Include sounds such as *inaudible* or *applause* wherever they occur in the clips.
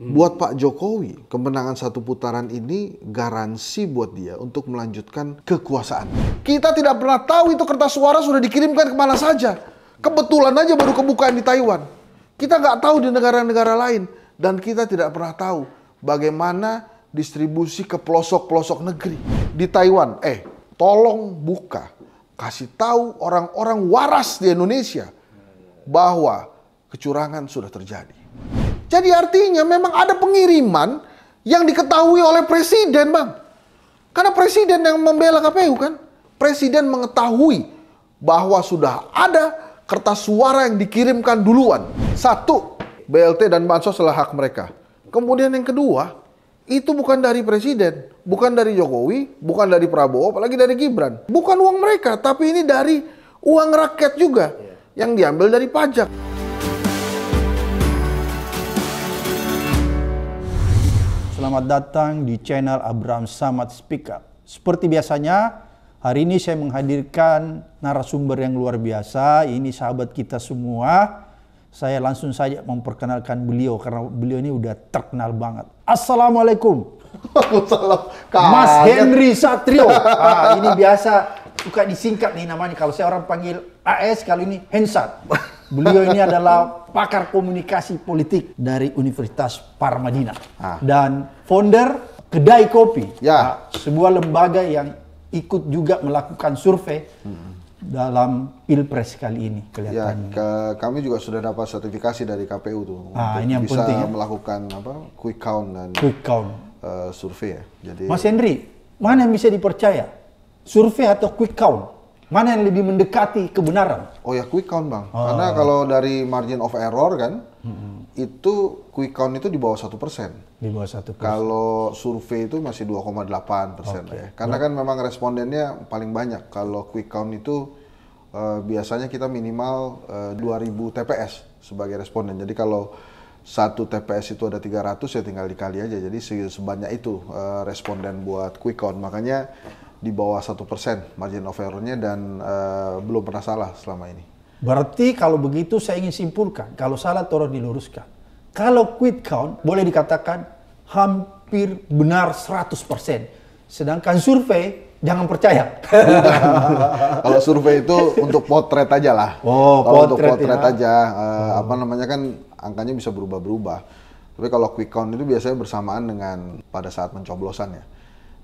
Hmm. Buat Pak Jokowi, kemenangan satu putaran ini garansi buat dia untuk melanjutkan kekuasaan. Kita tidak pernah tahu itu kertas suara sudah dikirimkan kemana saja. Kebetulan aja baru kebukaan di Taiwan. Kita nggak tahu di negara-negara lain. Dan kita tidak pernah tahu bagaimana distribusi ke pelosok-pelosok negeri. Di Taiwan, eh tolong buka. Kasih tahu orang-orang waras di Indonesia bahwa kecurangan sudah terjadi. Jadi artinya memang ada pengiriman yang diketahui oleh presiden, Bang. Karena presiden yang membela KPU kan. Presiden mengetahui bahwa sudah ada kertas suara yang dikirimkan duluan. Satu, BLT dan bansos adalah hak mereka. Kemudian yang kedua, itu bukan dari presiden, bukan dari Jokowi, bukan dari Prabowo, apalagi dari Gibran. Bukan uang mereka, tapi ini dari uang rakyat juga iya. yang diambil dari pajak. selamat datang di channel Abraham Samad Speak Up. Seperti biasanya, hari ini saya menghadirkan narasumber yang luar biasa. Ini sahabat kita semua. Saya langsung saja memperkenalkan beliau karena beliau ini udah terkenal banget. Assalamualaikum. Mas Henry Satrio. *laughs* Ah, ini biasa suka disingkat nih namanya. Kalau saya orang panggil AS, kalau ini Hensat. Beliau ini adalah pakar komunikasi politik dari Universitas Paramadina ah. dan founder Kedai Kopi, ya. Ah, sebuah lembaga yang ikut juga melakukan survei hmm. dalam pilpres kali ini ya, kelihatannya. Ya, ke, kami juga sudah dapat sertifikasi dari KPU tuh ah, ini yang bisa penting, ya? melakukan apa quick count dan quick count uh, survei ya. Jadi Mas Hendri, mana yang bisa dipercaya? Survei atau quick count? Mana yang lebih mendekati kebenaran? Oh ya quick count bang, oh. karena kalau dari margin of error kan, hmm. itu quick count itu di bawah satu persen. Di bawah satu. persen. Kalau survei itu masih 2,8 persen ya, karena nah. kan memang respondennya paling banyak. Kalau quick count itu uh, biasanya kita minimal uh, ribu TPS sebagai responden. Jadi kalau satu TPS itu ada 300 ya tinggal dikali aja. Jadi sebanyak itu uh, responden buat quick count. Makanya di bawah satu persen margin of error-nya dan uh, belum pernah salah selama ini. Berarti kalau begitu saya ingin simpulkan, kalau salah tolong diluruskan. Kalau quick count boleh dikatakan hampir benar 100%. Sedangkan survei jangan percaya. *laughs* kalau survei itu untuk potret aja lah. Oh, kalau potret untuk potret ya. aja uh, oh. apa namanya kan angkanya bisa berubah-berubah. Tapi kalau quick count itu biasanya bersamaan dengan pada saat pencoblosan ya.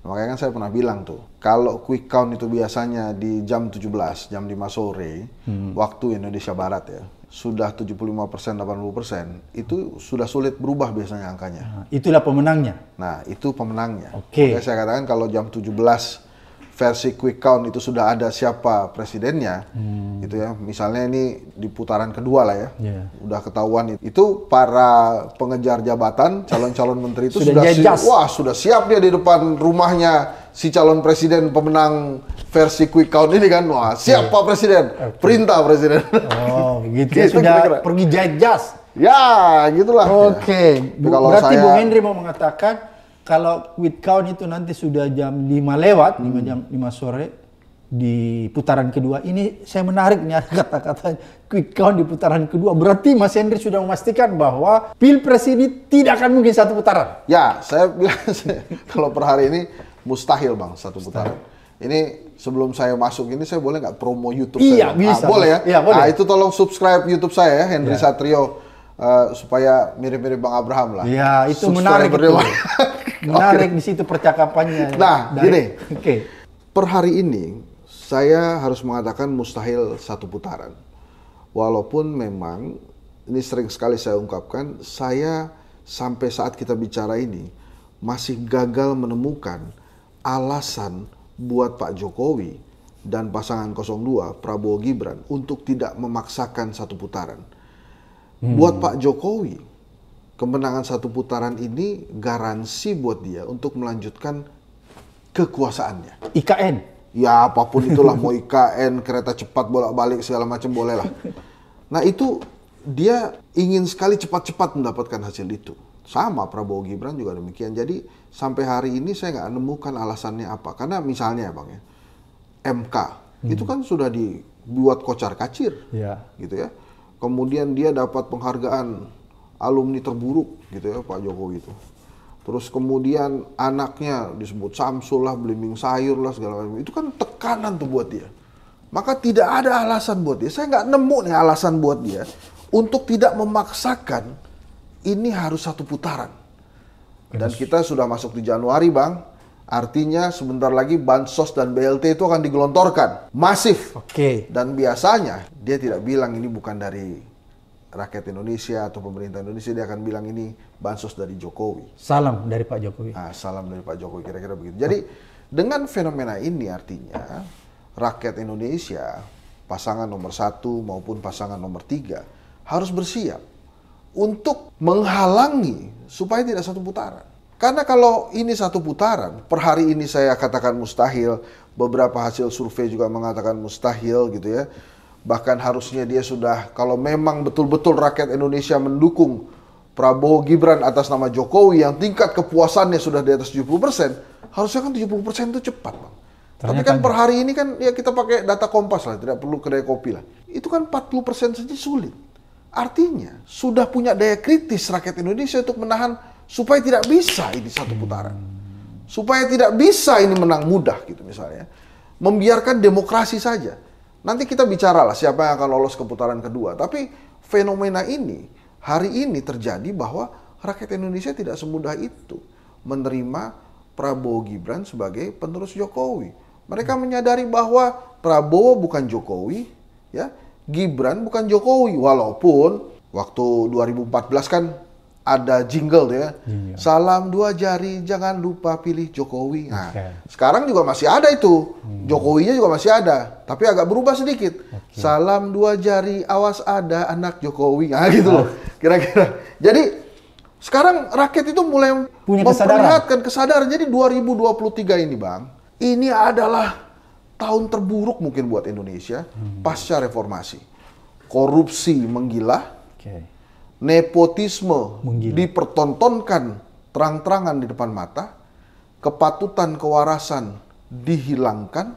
Makanya kan saya pernah bilang tuh, kalau quick count itu biasanya di jam 17, jam 5 sore, hmm. waktu Indonesia Barat ya, sudah 75 persen, 80 persen, itu sudah sulit berubah biasanya angkanya. Nah, itulah pemenangnya? Nah, itu pemenangnya. Oke. Okay. saya katakan kalau jam 17 versi quick count itu sudah ada siapa presidennya, hmm gitu ya. Misalnya ini di putaran kedua lah ya, yeah. udah ketahuan itu para pengejar jabatan calon-calon menteri itu sudah, sudah si wah sudah siap dia di depan rumahnya si calon presiden pemenang versi quick count ini kan wah siap yeah. Pak Presiden, okay. perintah Presiden. Oh *laughs* gitu, ya gitu sudah kira -kira. pergi jajas. Ya gitulah. Oke, okay. ya. berarti saya... Bu Henry mau mengatakan kalau quick count itu nanti sudah jam 5 lewat, hmm. 5 jam 5 sore di putaran kedua ini saya menarik nih *laughs* kata-kata quick count di putaran kedua berarti Mas Hendri sudah memastikan bahwa pilpres ini tidak akan mungkin satu putaran ya saya *laughs* bilang kalau per hari ini mustahil bang satu putaran ini sebelum saya masuk ini saya boleh nggak promo YouTube iya saya, bisa ah, boleh ya, Iya boleh. Nah, itu tolong subscribe YouTube saya ya Hendri ya. Satrio uh, supaya mirip-mirip Bang Abraham lah ya itu menarik itu. *laughs* menarik di situ percakapannya nah dari, gini oke okay. per hari ini saya harus mengatakan mustahil satu putaran. Walaupun memang ini sering sekali saya ungkapkan, saya sampai saat kita bicara ini masih gagal menemukan alasan buat Pak Jokowi dan pasangan 02 Prabowo Gibran untuk tidak memaksakan satu putaran. Hmm. Buat Pak Jokowi, kemenangan satu putaran ini garansi buat dia untuk melanjutkan kekuasaannya. IKN ya apapun itulah *laughs* mau IKN kereta cepat bolak-balik segala macam boleh lah nah itu dia ingin sekali cepat-cepat mendapatkan hasil itu sama Prabowo Gibran juga demikian jadi sampai hari ini saya nggak nemukan alasannya apa karena misalnya ya, bang ya MK hmm. itu kan sudah dibuat kocar kacir ya. gitu ya kemudian dia dapat penghargaan alumni terburuk gitu ya Pak Jokowi itu Terus kemudian anaknya disebut Samsul lah, belimbing sayur lah segala macam. Itu kan tekanan tuh buat dia. Maka tidak ada alasan buat dia. Saya nggak nemu nih alasan buat dia untuk tidak memaksakan ini harus satu putaran. Dan kita sudah masuk di Januari bang. Artinya sebentar lagi bansos dan BLT itu akan digelontorkan masif. Oke. Okay. Dan biasanya dia tidak bilang ini bukan dari rakyat Indonesia atau pemerintah Indonesia dia akan bilang ini bansos dari Jokowi. Salam dari Pak Jokowi. Nah, salam dari Pak Jokowi kira-kira begitu. Jadi dengan fenomena ini artinya rakyat Indonesia pasangan nomor satu maupun pasangan nomor tiga harus bersiap untuk menghalangi supaya tidak satu putaran. Karena kalau ini satu putaran, per hari ini saya katakan mustahil, beberapa hasil survei juga mengatakan mustahil gitu ya bahkan harusnya dia sudah kalau memang betul-betul rakyat Indonesia mendukung Prabowo Gibran atas nama Jokowi yang tingkat kepuasannya sudah di atas 70%, harusnya kan 70% itu cepat, Bang. Tapi kan per hari ini kan ya kita pakai data Kompas lah, tidak perlu kedai kopi lah. Itu kan 40% saja sulit. Artinya, sudah punya daya kritis rakyat Indonesia untuk menahan supaya tidak bisa ini satu hmm. putaran. Supaya tidak bisa ini menang mudah gitu misalnya. Membiarkan demokrasi saja Nanti kita bicara lah siapa yang akan lolos ke putaran kedua. Tapi fenomena ini hari ini terjadi bahwa rakyat Indonesia tidak semudah itu menerima Prabowo Gibran sebagai penerus Jokowi. Mereka menyadari bahwa Prabowo bukan Jokowi, ya. Gibran bukan Jokowi walaupun waktu 2014 kan ada jingle ya. Iya. Salam dua jari, jangan lupa pilih Jokowi. Nah, okay. sekarang juga masih ada itu. Hmm. Jokowinya juga masih ada, tapi agak berubah sedikit. Okay. Salam dua jari, awas ada anak Jokowi. Nah, gitu loh. Kira-kira. Jadi sekarang rakyat itu mulai Punya memperlihatkan kesadaran. Jadi 2023 ini, Bang, ini adalah tahun terburuk mungkin buat Indonesia hmm. pasca reformasi. Korupsi menggila. Okay nepotisme Menggila. dipertontonkan terang-terangan di depan mata, kepatutan kewarasan dihilangkan,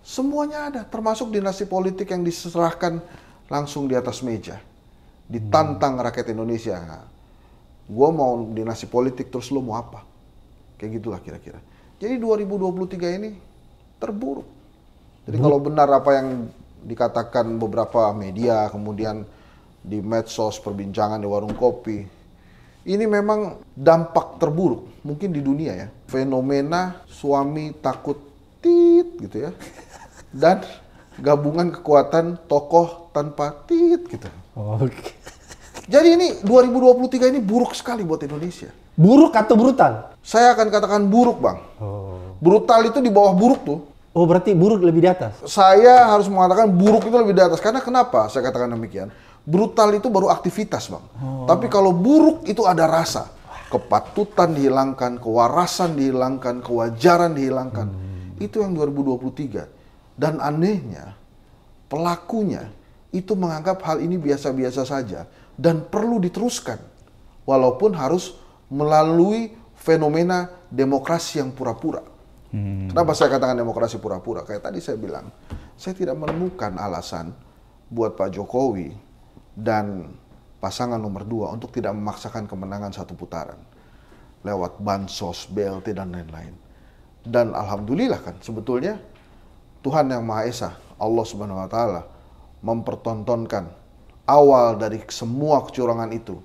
semuanya ada, termasuk dinasti politik yang diserahkan langsung di atas meja. Ditantang hmm. rakyat Indonesia. Gue mau dinasti politik, terus lo mau apa? Kayak gitulah kira-kira. Jadi 2023 ini terburuk. Jadi kalau benar apa yang dikatakan beberapa media, kemudian di medsos, perbincangan di warung kopi. Ini memang dampak terburuk mungkin di dunia ya. Fenomena suami takut tit gitu ya. Dan gabungan kekuatan tokoh tanpa tit gitu. Oke. Jadi ini 2023 ini buruk sekali buat Indonesia. Buruk atau brutal? Saya akan katakan buruk, Bang. Oh. Brutal itu di bawah buruk tuh. Oh, berarti buruk lebih di atas. Saya harus mengatakan buruk itu lebih di atas. Karena kenapa saya katakan demikian? Brutal itu baru aktivitas, Bang. Oh. Tapi kalau buruk itu ada rasa. Kepatutan dihilangkan, kewarasan dihilangkan, kewajaran dihilangkan. Hmm. Itu yang 2023. Dan anehnya, pelakunya itu menganggap hal ini biasa-biasa saja dan perlu diteruskan. Walaupun harus melalui fenomena demokrasi yang pura-pura. Hmm. Kenapa saya katakan demokrasi pura-pura? Kayak tadi saya bilang, saya tidak menemukan alasan buat Pak Jokowi dan pasangan nomor dua untuk tidak memaksakan kemenangan satu putaran lewat bansos, BLT dan lain-lain. Dan alhamdulillah kan sebetulnya Tuhan yang Maha Esa, Allah Subhanahu wa taala mempertontonkan awal dari semua kecurangan itu.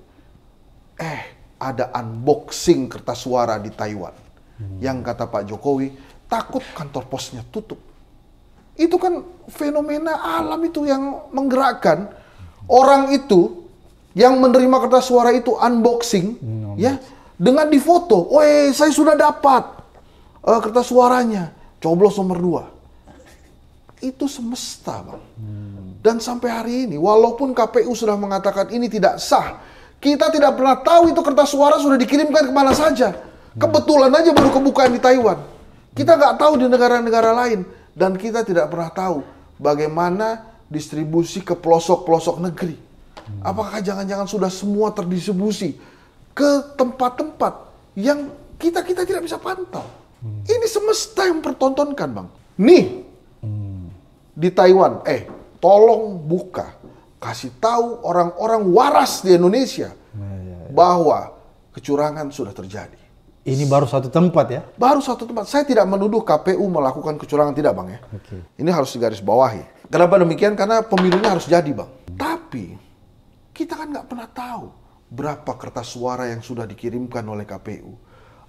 Eh, ada unboxing kertas suara di Taiwan. Hmm. Yang kata Pak Jokowi, takut kantor posnya tutup. Itu kan fenomena alam itu yang menggerakkan orang itu yang menerima kertas suara itu unboxing mm-hmm. ya dengan difoto, "Woi, saya sudah dapat uh, kertas suaranya." Coblos nomor dua. Itu semesta, Bang. Hmm. Dan sampai hari ini walaupun KPU sudah mengatakan ini tidak sah, kita tidak pernah tahu itu kertas suara sudah dikirimkan kemana saja. Hmm. Kebetulan aja baru kebukaan di Taiwan. Kita nggak tahu di negara-negara lain dan kita tidak pernah tahu bagaimana distribusi ke pelosok-pelosok negeri. Apakah jangan-jangan sudah semua terdistribusi ke tempat-tempat yang kita kita tidak bisa pantau? Hmm. Ini semesta yang pertontonkan, Bang. Nih. Hmm. Di Taiwan, eh, tolong buka kasih tahu orang-orang waras di Indonesia nah, ya, ya. bahwa kecurangan sudah terjadi. Ini baru satu tempat ya? Baru satu tempat. Saya tidak menuduh KPU melakukan kecurangan tidak, Bang ya. Okay. Ini harus digarisbawahi. Kenapa demikian? Karena pemilunya harus jadi, Bang. Tapi kita kan nggak pernah tahu berapa kertas suara yang sudah dikirimkan oleh KPU.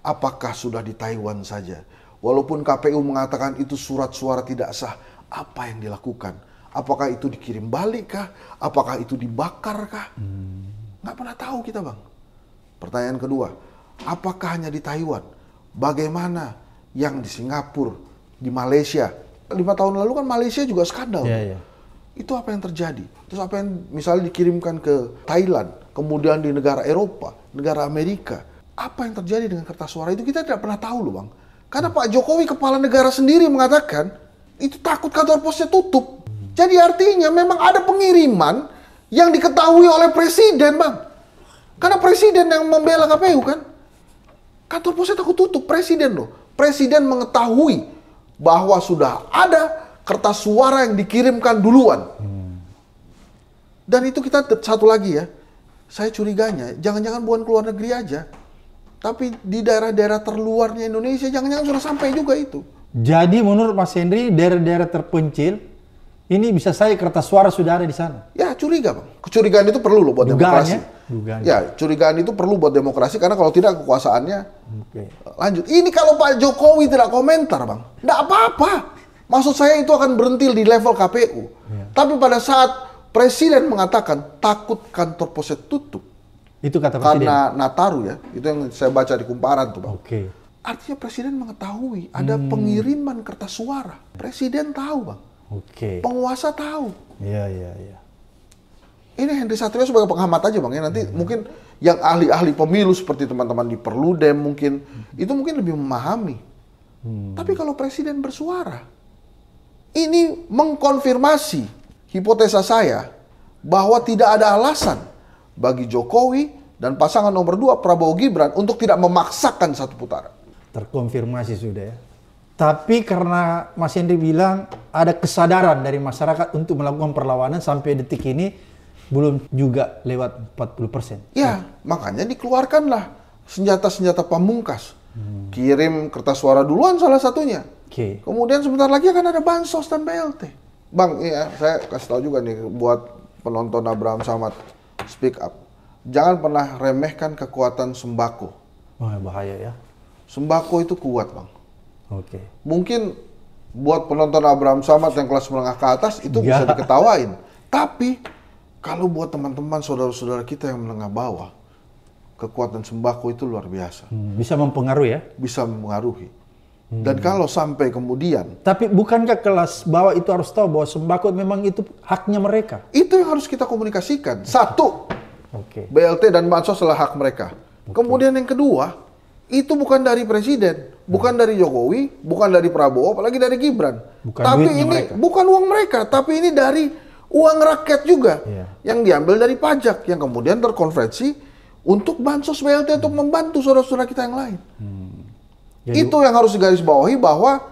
Apakah sudah di Taiwan saja? Walaupun KPU mengatakan itu surat suara tidak sah, apa yang dilakukan? Apakah itu dikirim balik kah? Apakah itu dibakar kah? Hmm. Nggak pernah tahu kita, Bang. Pertanyaan kedua, apakah hanya di Taiwan? Bagaimana yang di Singapura, di Malaysia, lima tahun lalu kan Malaysia juga skandal. Yeah, yeah. Itu apa yang terjadi? Terus apa yang misalnya dikirimkan ke Thailand, kemudian di negara Eropa, negara Amerika, apa yang terjadi dengan kertas suara itu kita tidak pernah tahu loh bang. Karena Pak Jokowi kepala negara sendiri mengatakan itu takut kantor posnya tutup. Jadi artinya memang ada pengiriman yang diketahui oleh presiden bang. Karena presiden yang membela KPU kan. Kantor posnya takut tutup presiden loh. Presiden mengetahui bahwa sudah ada kertas suara yang dikirimkan duluan. Dan itu kita satu lagi ya, saya curiganya jangan-jangan bukan keluar negeri aja, tapi di daerah-daerah terluarnya Indonesia jangan-jangan sudah sampai juga itu. Jadi menurut Mas Hendri daerah-daerah terpencil ini bisa saya kertas suara sudah ada di sana. Ya curiga bang. Kecurigaan itu perlu loh buat Dugaan demokrasi. Ya? Dugaan. Ya curigaan itu perlu buat demokrasi karena kalau tidak kekuasaannya okay. lanjut. Ini kalau Pak Jokowi tidak komentar bang, tidak apa-apa. Maksud saya itu akan berhenti di level KPU. Ya. Tapi pada saat presiden mengatakan takut kantor pos tutup, itu kata presiden. Karena Nataru ya, itu yang saya baca di kumparan tuh bang. Oke. Okay. Artinya presiden mengetahui ada hmm. pengiriman kertas suara. Presiden tahu bang. Oke. Okay. Penguasa tahu. Iya, iya, iya. Ini Henry Satrio sebagai pengamat aja Bang ya. Nanti hmm. mungkin yang ahli-ahli pemilu seperti teman-teman di Perludem mungkin hmm. itu mungkin lebih memahami. Hmm. Tapi kalau presiden bersuara ini mengkonfirmasi hipotesa saya bahwa tidak ada alasan bagi Jokowi dan pasangan nomor dua Prabowo Gibran untuk tidak memaksakan satu putaran. Terkonfirmasi sudah ya. Tapi karena Mas Henry bilang ada kesadaran dari masyarakat untuk melakukan perlawanan sampai detik ini belum juga lewat 40 persen. Ya, ya, makanya dikeluarkanlah senjata-senjata pamungkas. Hmm. Kirim kertas suara duluan salah satunya. Okay. Kemudian sebentar lagi akan ada bansos dan BLT. Bang, ya saya kasih tahu juga nih buat penonton Abraham Samad, speak up. Jangan pernah remehkan kekuatan sembako. Wah, bahaya ya. Sembako itu kuat, Bang Oke. Okay. Mungkin buat penonton Abraham Samad yang kelas menengah ke atas itu ya. bisa iya. diketawain. Tapi kalau buat teman-teman saudara-saudara kita yang menengah bawah, kekuatan sembako itu luar biasa. Hmm, bisa mempengaruhi ya? Bisa mempengaruhi. Hmm. Dan kalau sampai kemudian, tapi bukankah kelas bawah itu harus tahu bahwa sembako memang itu haknya mereka? Itu yang harus kita komunikasikan. Satu, okay. BLT dan bansos adalah hak mereka. Okay. Kemudian yang kedua, itu bukan dari presiden, bukan dari Jokowi, bukan dari Prabowo, apalagi dari Gibran. Bukan tapi ini mereka. bukan uang mereka, tapi ini dari uang rakyat juga yeah. yang diambil dari pajak yang kemudian terkonversi untuk bansos BLT hmm. untuk membantu saudara-saudara kita yang lain. Hmm. Jadi, itu yang harus digaris bawahi bahwa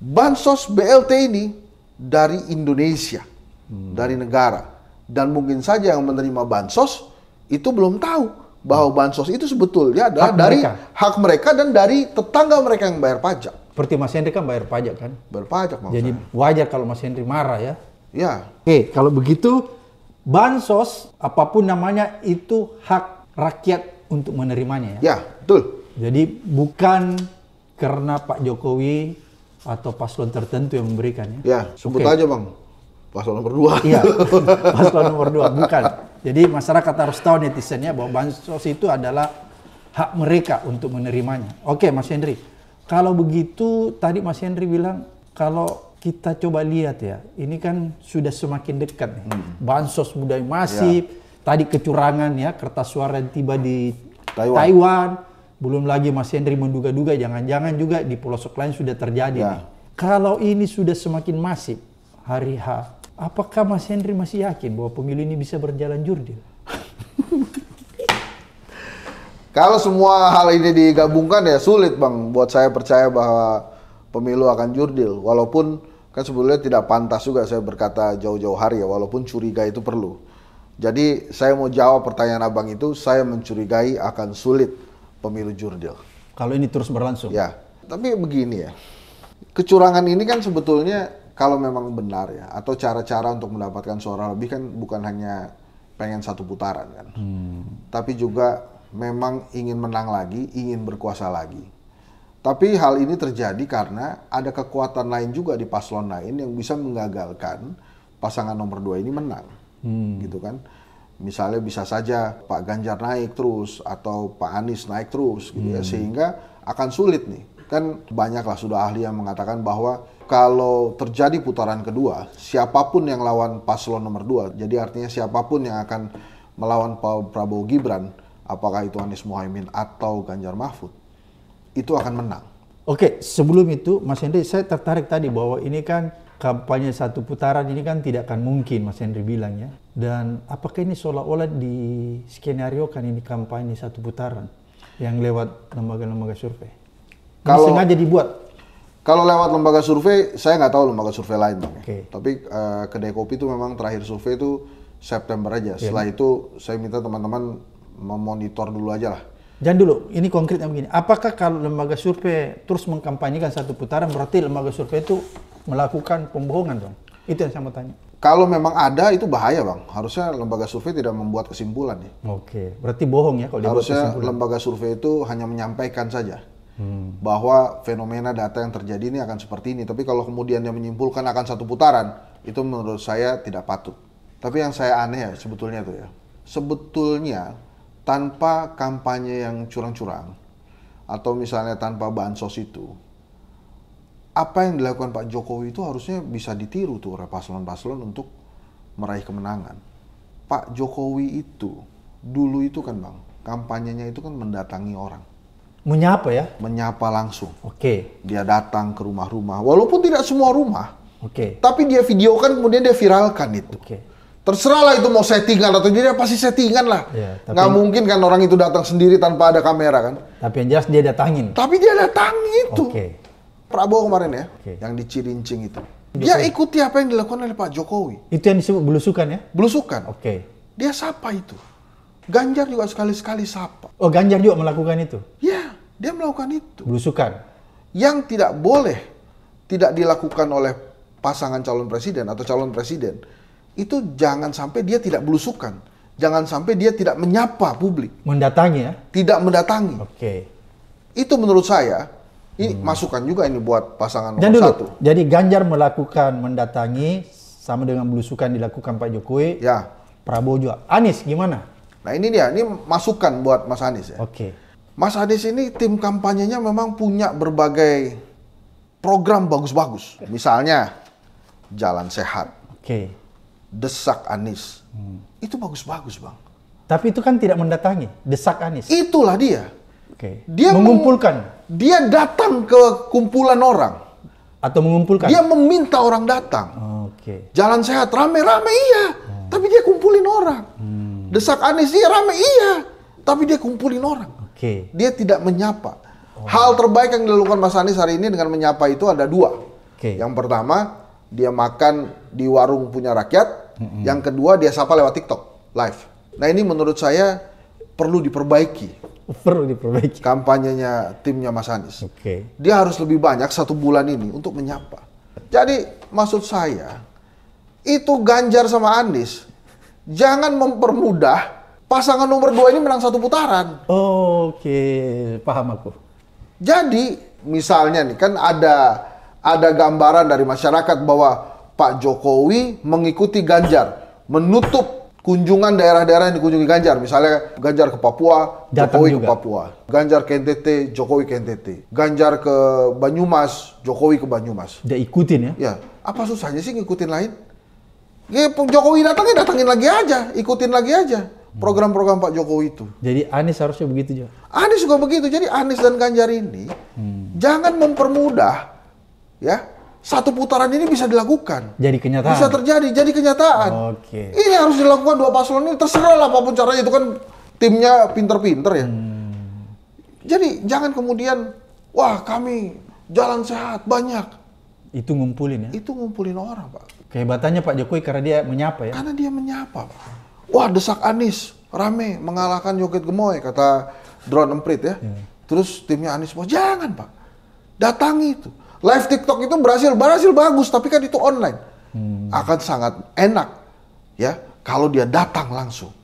bansos BLT ini dari Indonesia, hmm. dari negara dan mungkin saja yang menerima bansos itu belum tahu bahwa bansos itu sebetulnya adalah hak dari mereka. hak mereka dan dari tetangga mereka yang bayar pajak. Seperti Mas Hendri kan bayar pajak kan? Bayar pajak maksudnya. Jadi wajar kalau Mas Hendri marah ya. Ya. Oke, kalau begitu bansos apapun namanya itu hak rakyat untuk menerimanya ya. Ya, betul. Jadi bukan karena Pak Jokowi atau paslon tertentu yang memberikannya. ya. Ya, sebut okay. aja Bang. Paslon nomor dua. Iya, *laughs* paslon nomor dua, bukan. Jadi masyarakat harus tahu netizennya bahwa bansos itu adalah hak mereka untuk menerimanya. Oke, Mas Hendri. Kalau begitu tadi Mas Hendri bilang kalau kita coba lihat ya, ini kan sudah semakin dekat nih. Hmm. Bansos budaya masif, ya. tadi kecurangan ya, kertas suara yang tiba di Taiwan. Taiwan. Belum lagi Mas Hendri menduga-duga, jangan-jangan juga di Pulau lain sudah terjadi ya. nih. Kalau ini sudah semakin masif, hari H, Apakah Mas Henry masih yakin bahwa pemilu ini bisa berjalan jurdil? *laughs* Kalau semua hal ini digabungkan ya sulit bang buat saya percaya bahwa pemilu akan jurdil. Walaupun kan sebetulnya tidak pantas juga saya berkata jauh-jauh hari ya walaupun curiga itu perlu. Jadi saya mau jawab pertanyaan abang itu saya mencurigai akan sulit pemilu jurdil. Kalau ini terus berlangsung? Ya. Tapi begini ya. Kecurangan ini kan sebetulnya kalau memang benar ya atau cara-cara untuk mendapatkan suara lebih kan bukan hanya pengen satu putaran kan hmm. tapi juga memang ingin menang lagi ingin berkuasa lagi tapi hal ini terjadi karena ada kekuatan lain juga di paslon lain yang bisa menggagalkan pasangan nomor dua ini menang hmm. gitu kan misalnya bisa saja Pak Ganjar naik terus atau Pak Anies naik terus gitu ya. hmm. ya sehingga akan sulit nih kan banyaklah sudah ahli yang mengatakan bahwa kalau terjadi putaran kedua, siapapun yang lawan paslon nomor dua, jadi artinya siapapun yang akan melawan Pak Prabowo Gibran, apakah itu Anies Muhaimin atau Ganjar Mahfud, itu akan menang. Oke, sebelum itu Mas Hendri, saya tertarik tadi bahwa ini kan kampanye satu putaran ini kan tidak akan mungkin Mas Hendri bilang ya. Dan apakah ini seolah-olah di skenario kan ini kampanye satu putaran yang lewat lembaga-lembaga survei? Kalau ini sengaja dibuat kalau lewat lembaga survei, saya nggak tahu lembaga survei lain bang. Okay. Tapi uh, kedai kopi itu memang terakhir survei itu September aja. Yeah. Setelah itu saya minta teman-teman memonitor dulu aja lah. Jangan dulu, ini konkretnya begini. Apakah kalau lembaga survei terus mengkampanyekan satu putaran, berarti lembaga survei itu melakukan pembohongan dong? Itu yang saya mau tanya. Kalau memang ada, itu bahaya bang. Harusnya lembaga survei tidak membuat kesimpulan ya. Oke, berarti bohong ya kalau dia Harusnya lembaga survei itu hanya menyampaikan saja hmm. bahwa fenomena data yang terjadi ini akan seperti ini. Tapi kalau kemudian dia menyimpulkan akan satu putaran, itu menurut saya tidak patut. Tapi yang saya aneh ya sebetulnya tuh ya, sebetulnya tanpa kampanye yang curang-curang atau misalnya tanpa bansos itu, apa yang dilakukan Pak Jokowi itu harusnya bisa ditiru tuh oleh paslon-paslon untuk meraih kemenangan. Pak Jokowi itu dulu itu kan bang kampanyenya itu kan mendatangi orang Menyapa ya? Menyapa langsung. Oke. Okay. Dia datang ke rumah-rumah, walaupun tidak semua rumah. Oke. Okay. Tapi dia videokan kemudian dia viralkan itu. Oke. Okay. Terserah lah itu mau settingan atau tidak, pasti settingan lah. Ya, tapi, Nggak mungkin kan orang itu datang sendiri tanpa ada kamera kan. Tapi yang jelas dia datangin. Tapi dia datangin itu. Oke. Okay. Prabowo kemarin ya, okay. yang di Cirincing itu. Dia ikuti apa yang dilakukan oleh Pak Jokowi. Itu yang disebut belusukan ya? Belusukan. Oke. Okay. Dia sapa itu. Ganjar juga sekali-sekali sapa. Oh Ganjar juga melakukan itu? Iya. Dia melakukan itu. Belusukan. Yang tidak boleh tidak dilakukan oleh pasangan calon presiden atau calon presiden itu jangan sampai dia tidak belusukan. Jangan sampai dia tidak menyapa publik. Mendatangi ya? Tidak mendatangi. Oke. Itu menurut saya ini hmm. masukan juga ini buat pasangan nomor dulu, satu. Jadi Ganjar melakukan mendatangi sama dengan belusukan dilakukan Pak Jokowi. Ya. Prabowo juga. Anies gimana? Nah ini dia, ini masukan buat Mas Anies ya. Oke. Okay. Mas Anies ini tim kampanyenya memang punya berbagai program bagus-bagus. Misalnya jalan sehat. Oke. Desak Anies. Hmm. Itu bagus-bagus, Bang. Tapi itu kan tidak mendatangi desak Anies. Itulah dia. Oke. Dia mengumpulkan. Meng, dia datang ke kumpulan orang atau mengumpulkan. Dia meminta orang datang. Oke. Jalan sehat rame-rame iya, hmm. tapi dia kumpulin orang. Hmm. Desak Anies iya rame iya, tapi dia kumpulin orang. Okay. Dia tidak menyapa. Oh. Hal terbaik yang dilakukan Mas Anies hari ini dengan menyapa itu ada dua. Okay. Yang pertama, dia makan di warung punya rakyat. Mm -hmm. Yang kedua, dia sapa lewat TikTok live. Nah ini menurut saya perlu diperbaiki. *laughs* Perlu diperbaiki. Kampanyenya timnya Mas Anies. Oke. Okay. Dia harus lebih banyak satu bulan ini untuk menyapa. Jadi maksud saya, itu Ganjar sama Anies, jangan mempermudah pasangan nomor dua ini menang satu putaran. Oh, Oke, okay. paham aku. Jadi misalnya nih kan ada ada gambaran dari masyarakat bahwa Pak Jokowi mengikuti Ganjar, menutup kunjungan daerah-daerah yang dikunjungi Ganjar. Misalnya Ganjar ke Papua, Datang Jokowi juga. ke Papua. Ganjar ke NTT, Jokowi ke NTT. Ganjar ke Banyumas, Jokowi ke Banyumas. Dia ikutin ya? Ya. Apa susahnya sih ngikutin lain? Ya, Jokowi datangnya datangin lagi aja, ikutin lagi aja. Hmm. program-program Pak Jokowi itu. Jadi Anies harusnya begitu juga. Anies juga begitu. Jadi Anies dan Ganjar ini hmm. jangan mempermudah ya satu putaran ini bisa dilakukan. Jadi kenyataan. Bisa terjadi, jadi kenyataan. Oke. Okay. Ini harus dilakukan dua paslon ini terserah lah apapun caranya itu kan timnya pinter-pinter ya. Hmm. Jadi jangan kemudian wah kami jalan sehat banyak. Itu ngumpulin ya. Itu ngumpulin orang, Pak. Kehebatannya Pak Jokowi karena dia menyapa ya. Karena dia menyapa, Pak wah desak Anis, rame mengalahkan Yoget Gemoy kata drone emprit ya. Hmm. Terus timnya Anis, mau jangan pak, datangi itu. Live TikTok itu berhasil, berhasil bagus, tapi kan itu online. Hmm. Akan sangat enak ya kalau dia datang langsung.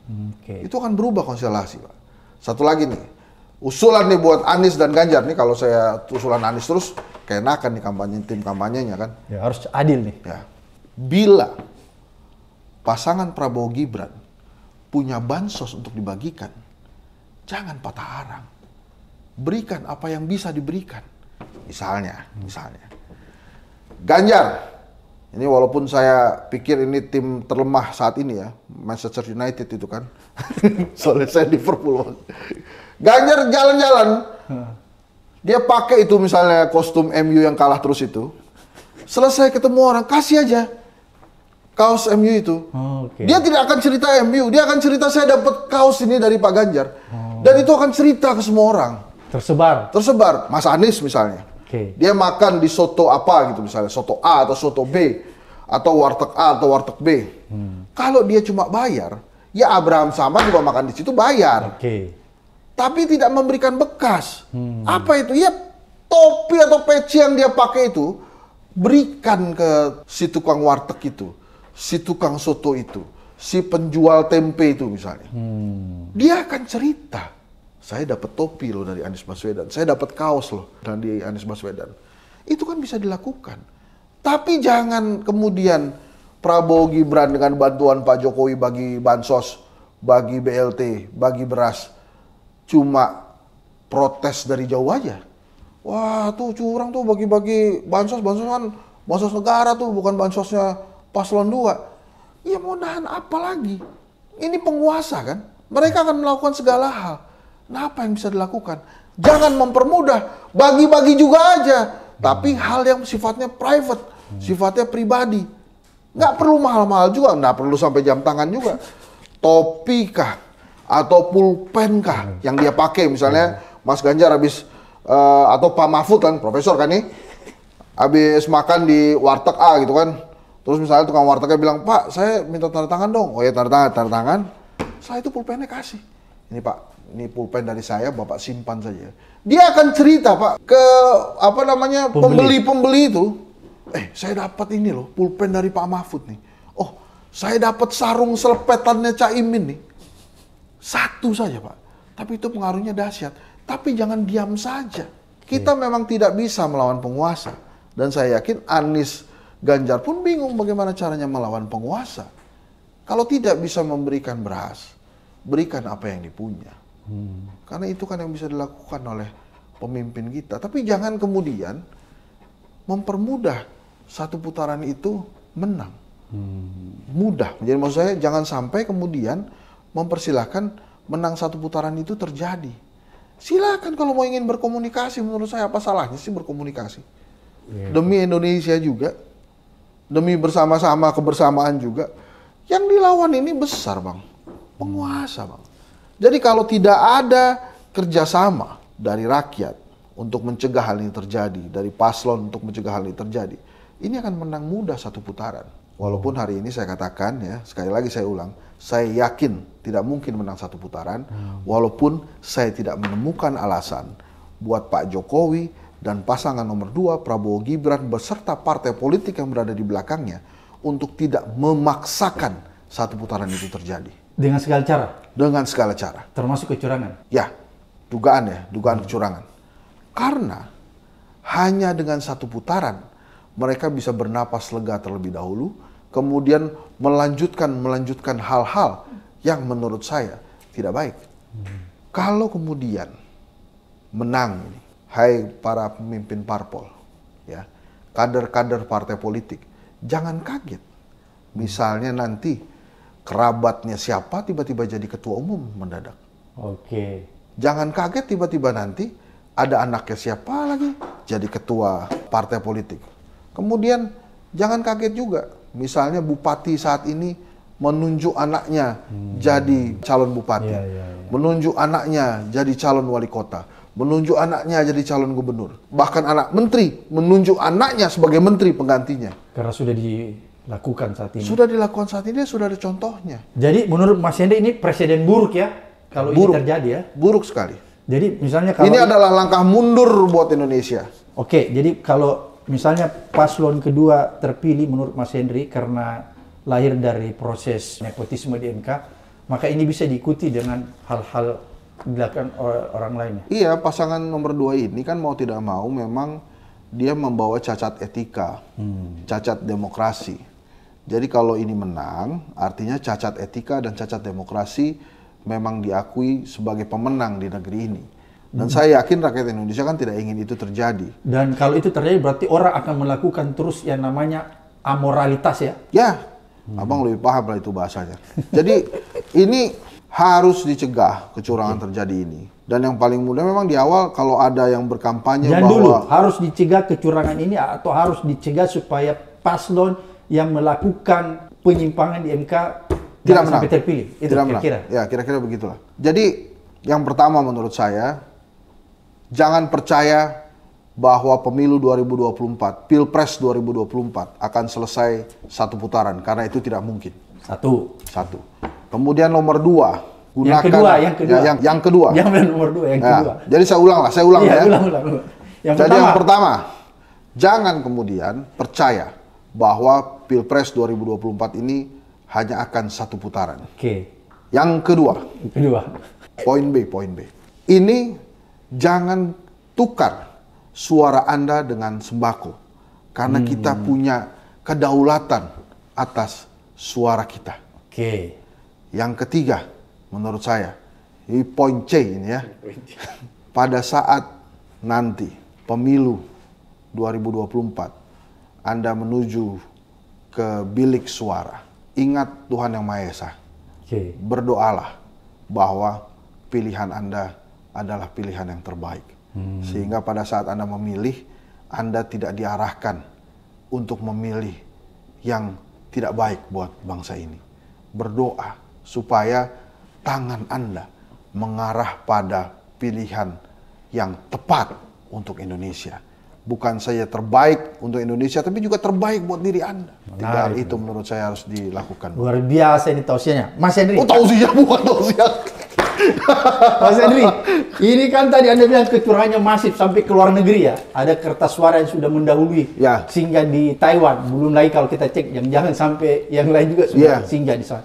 Okay. Itu akan berubah konstelasi pak. Satu lagi nih, usulan nih buat Anies dan Ganjar nih kalau saya usulan Anies terus keenakan nih kampanye tim kampanyenya kan. Ya harus adil nih. Ya. Bila pasangan Prabowo Gibran punya bansos untuk dibagikan, jangan patah arang. Berikan apa yang bisa diberikan. Misalnya, misalnya. Ganjar, ini walaupun saya pikir ini tim terlemah saat ini ya, Manchester United itu kan. *laughs* Soalnya saya di perpuluhan, Ganjar jalan-jalan. Dia pakai itu misalnya kostum MU yang kalah terus itu. Selesai ketemu orang, kasih aja kaos MU itu. Oh, okay. Dia tidak akan cerita MU, dia akan cerita saya dapat kaos ini dari Pak Ganjar. Oh. Dan itu akan cerita ke semua orang. Tersebar. Tersebar. Mas Anies misalnya. Okay. Dia makan di soto apa gitu misalnya, soto A atau soto B atau warteg A atau warteg B. Hmm. Kalau dia cuma bayar, ya Abraham sama juga makan di situ bayar. Okay. Tapi tidak memberikan bekas. Hmm. Apa itu? Ya topi atau peci yang dia pakai itu berikan ke si tukang warteg itu si tukang soto itu, si penjual tempe itu misalnya, hmm. dia akan cerita. Saya dapat topi loh dari Anies Baswedan, saya dapat kaos loh dari Anies Baswedan. Itu kan bisa dilakukan. Tapi jangan kemudian Prabowo Gibran dengan bantuan Pak Jokowi bagi bansos, bagi BLT, bagi beras, cuma protes dari jauh aja. Wah tuh curang tuh bagi-bagi bansos, bansos kan bansos negara tuh bukan bansosnya paslon 2, ya mau nahan apa lagi? Ini penguasa kan? Mereka akan melakukan segala hal. Nah apa yang bisa dilakukan? Jangan mempermudah, bagi-bagi juga aja. Tapi hal yang sifatnya private, sifatnya pribadi. Nggak perlu mahal-mahal juga, nggak perlu sampai jam tangan juga. Topi kah? Atau pulpen kah? Yang dia pakai misalnya Mas Ganjar habis, uh, atau Pak Mahfud kan, profesor kan nih, habis makan di warteg A gitu kan Terus misalnya tukang wartegnya bilang, Pak, saya minta tanda tangan dong. Oh ya tanda tangan, tanda tangan. Setelah itu pulpennya kasih. Ini Pak, ini pulpen dari saya, Bapak simpan saja. Dia akan cerita Pak ke apa namanya pembeli-pembeli itu. Eh, saya dapat ini loh, pulpen dari Pak Mahfud nih. Oh, saya dapat sarung selepetannya Caimin nih. Satu saja Pak. Tapi itu pengaruhnya dahsyat. Tapi jangan diam saja. Kita iya. memang tidak bisa melawan penguasa. Dan saya yakin Anies Ganjar pun bingung bagaimana caranya melawan penguasa. Kalau tidak bisa memberikan beras, berikan apa yang dipunya. Hmm. Karena itu kan yang bisa dilakukan oleh pemimpin kita. Tapi jangan kemudian mempermudah satu putaran itu menang. Hmm. Mudah. Jadi maksud saya jangan sampai kemudian mempersilahkan menang satu putaran itu terjadi. Silakan kalau mau ingin berkomunikasi menurut saya apa salahnya sih berkomunikasi. Yeah. Demi Indonesia juga demi bersama-sama kebersamaan juga. Yang dilawan ini besar bang, penguasa bang. Jadi kalau tidak ada kerjasama dari rakyat untuk mencegah hal ini terjadi, dari paslon untuk mencegah hal ini terjadi, ini akan menang mudah satu putaran. Walaupun hari ini saya katakan ya, sekali lagi saya ulang, saya yakin tidak mungkin menang satu putaran, hmm. walaupun saya tidak menemukan alasan buat Pak Jokowi dan pasangan nomor dua Prabowo Gibran beserta partai politik yang berada di belakangnya untuk tidak memaksakan satu putaran itu terjadi. Dengan segala cara? Dengan segala cara. Termasuk kecurangan? Ya, dugaan ya, dugaan hmm. kecurangan. Karena hanya dengan satu putaran mereka bisa bernapas lega terlebih dahulu, kemudian melanjutkan melanjutkan hal-hal yang menurut saya tidak baik. Hmm. Kalau kemudian menang ini, hai para pemimpin parpol, ya kader-kader partai politik, jangan kaget. Misalnya nanti kerabatnya siapa tiba-tiba jadi ketua umum mendadak. Oke. Jangan kaget tiba-tiba nanti ada anaknya siapa lagi jadi ketua partai politik. Kemudian jangan kaget juga, misalnya bupati saat ini menunjuk anaknya hmm. jadi calon bupati, yeah, yeah, yeah. menunjuk anaknya jadi calon wali kota menunjuk anaknya jadi calon gubernur. Bahkan anak menteri menunjuk anaknya sebagai menteri penggantinya. Karena sudah dilakukan saat ini. Sudah dilakukan saat ini, sudah ada contohnya. Jadi menurut Mas Yende ini presiden buruk ya? Kalau buruk. ini terjadi ya? Buruk sekali. Jadi misalnya kalau... Ini adalah langkah mundur buat Indonesia. Oke, jadi kalau misalnya paslon kedua terpilih menurut Mas Hendri karena lahir dari proses nepotisme di MK, maka ini bisa diikuti dengan hal-hal dilakukan oleh orang lain. Ya? Iya, pasangan nomor dua ini kan mau tidak mau memang dia membawa cacat etika, hmm. cacat demokrasi. Jadi kalau ini menang, artinya cacat etika dan cacat demokrasi memang diakui sebagai pemenang di negeri ini. Dan hmm. saya yakin rakyat Indonesia kan tidak ingin itu terjadi. Dan kalau itu terjadi berarti orang akan melakukan terus yang namanya amoralitas ya? Ya, hmm. abang lebih paham lah itu bahasanya. Jadi ini harus dicegah kecurangan hmm. terjadi ini. Dan yang paling mudah memang di awal kalau ada yang berkampanye Dan bahwa dulu harus dicegah kecurangan ini atau harus dicegah supaya paslon yang melakukan penyimpangan di MK tidak menang. sampai terpilih. Itu tidak kira-kira. Ya, kira-kira begitulah. Jadi yang pertama menurut saya jangan percaya bahwa pemilu 2024, Pilpres 2024 akan selesai satu putaran karena itu tidak mungkin. Satu. Satu. Kemudian nomor dua, gunakan yang kedua, yang kedua. yang, yang kedua. Yang nomor dua, yang ya. kedua. Jadi saya ulang lah, saya ulang iya, ya. ya. ulang, ulang. Yang Jadi pertama. yang pertama, jangan kemudian percaya bahwa Pilpres 2024 ini hanya akan satu putaran. Oke. Okay. Yang kedua. Kedua. Poin B, poin B. Ini jangan tukar suara Anda dengan sembako. Karena hmm. kita punya kedaulatan atas suara kita. Oke. Okay. Yang ketiga, menurut saya, ini poin C ini ya. *laughs* Pada saat nanti pemilu 2024, Anda menuju ke bilik suara. Ingat Tuhan Yang Maha Esa. Okay. Berdoalah bahwa pilihan Anda adalah pilihan yang terbaik. Hmm. Sehingga pada saat Anda memilih, Anda tidak diarahkan untuk memilih yang tidak baik buat bangsa ini. Berdoa supaya tangan Anda mengarah pada pilihan yang tepat untuk Indonesia. Bukan saja terbaik untuk Indonesia, tapi juga terbaik buat diri Anda. Tiga hal itu menurut saya harus dilakukan. Luar biasa ini tausiahnya. Mas Henry. Oh tausiah bukan tausiah. Mas Henry, ini kan tadi Anda bilang kecurangannya masif sampai ke luar negeri ya. Ada kertas suara yang sudah mendahului ya. sehingga di Taiwan. Belum lagi kalau kita cek, yang jangan sampai yang lain juga sudah ya. sehingga di sana.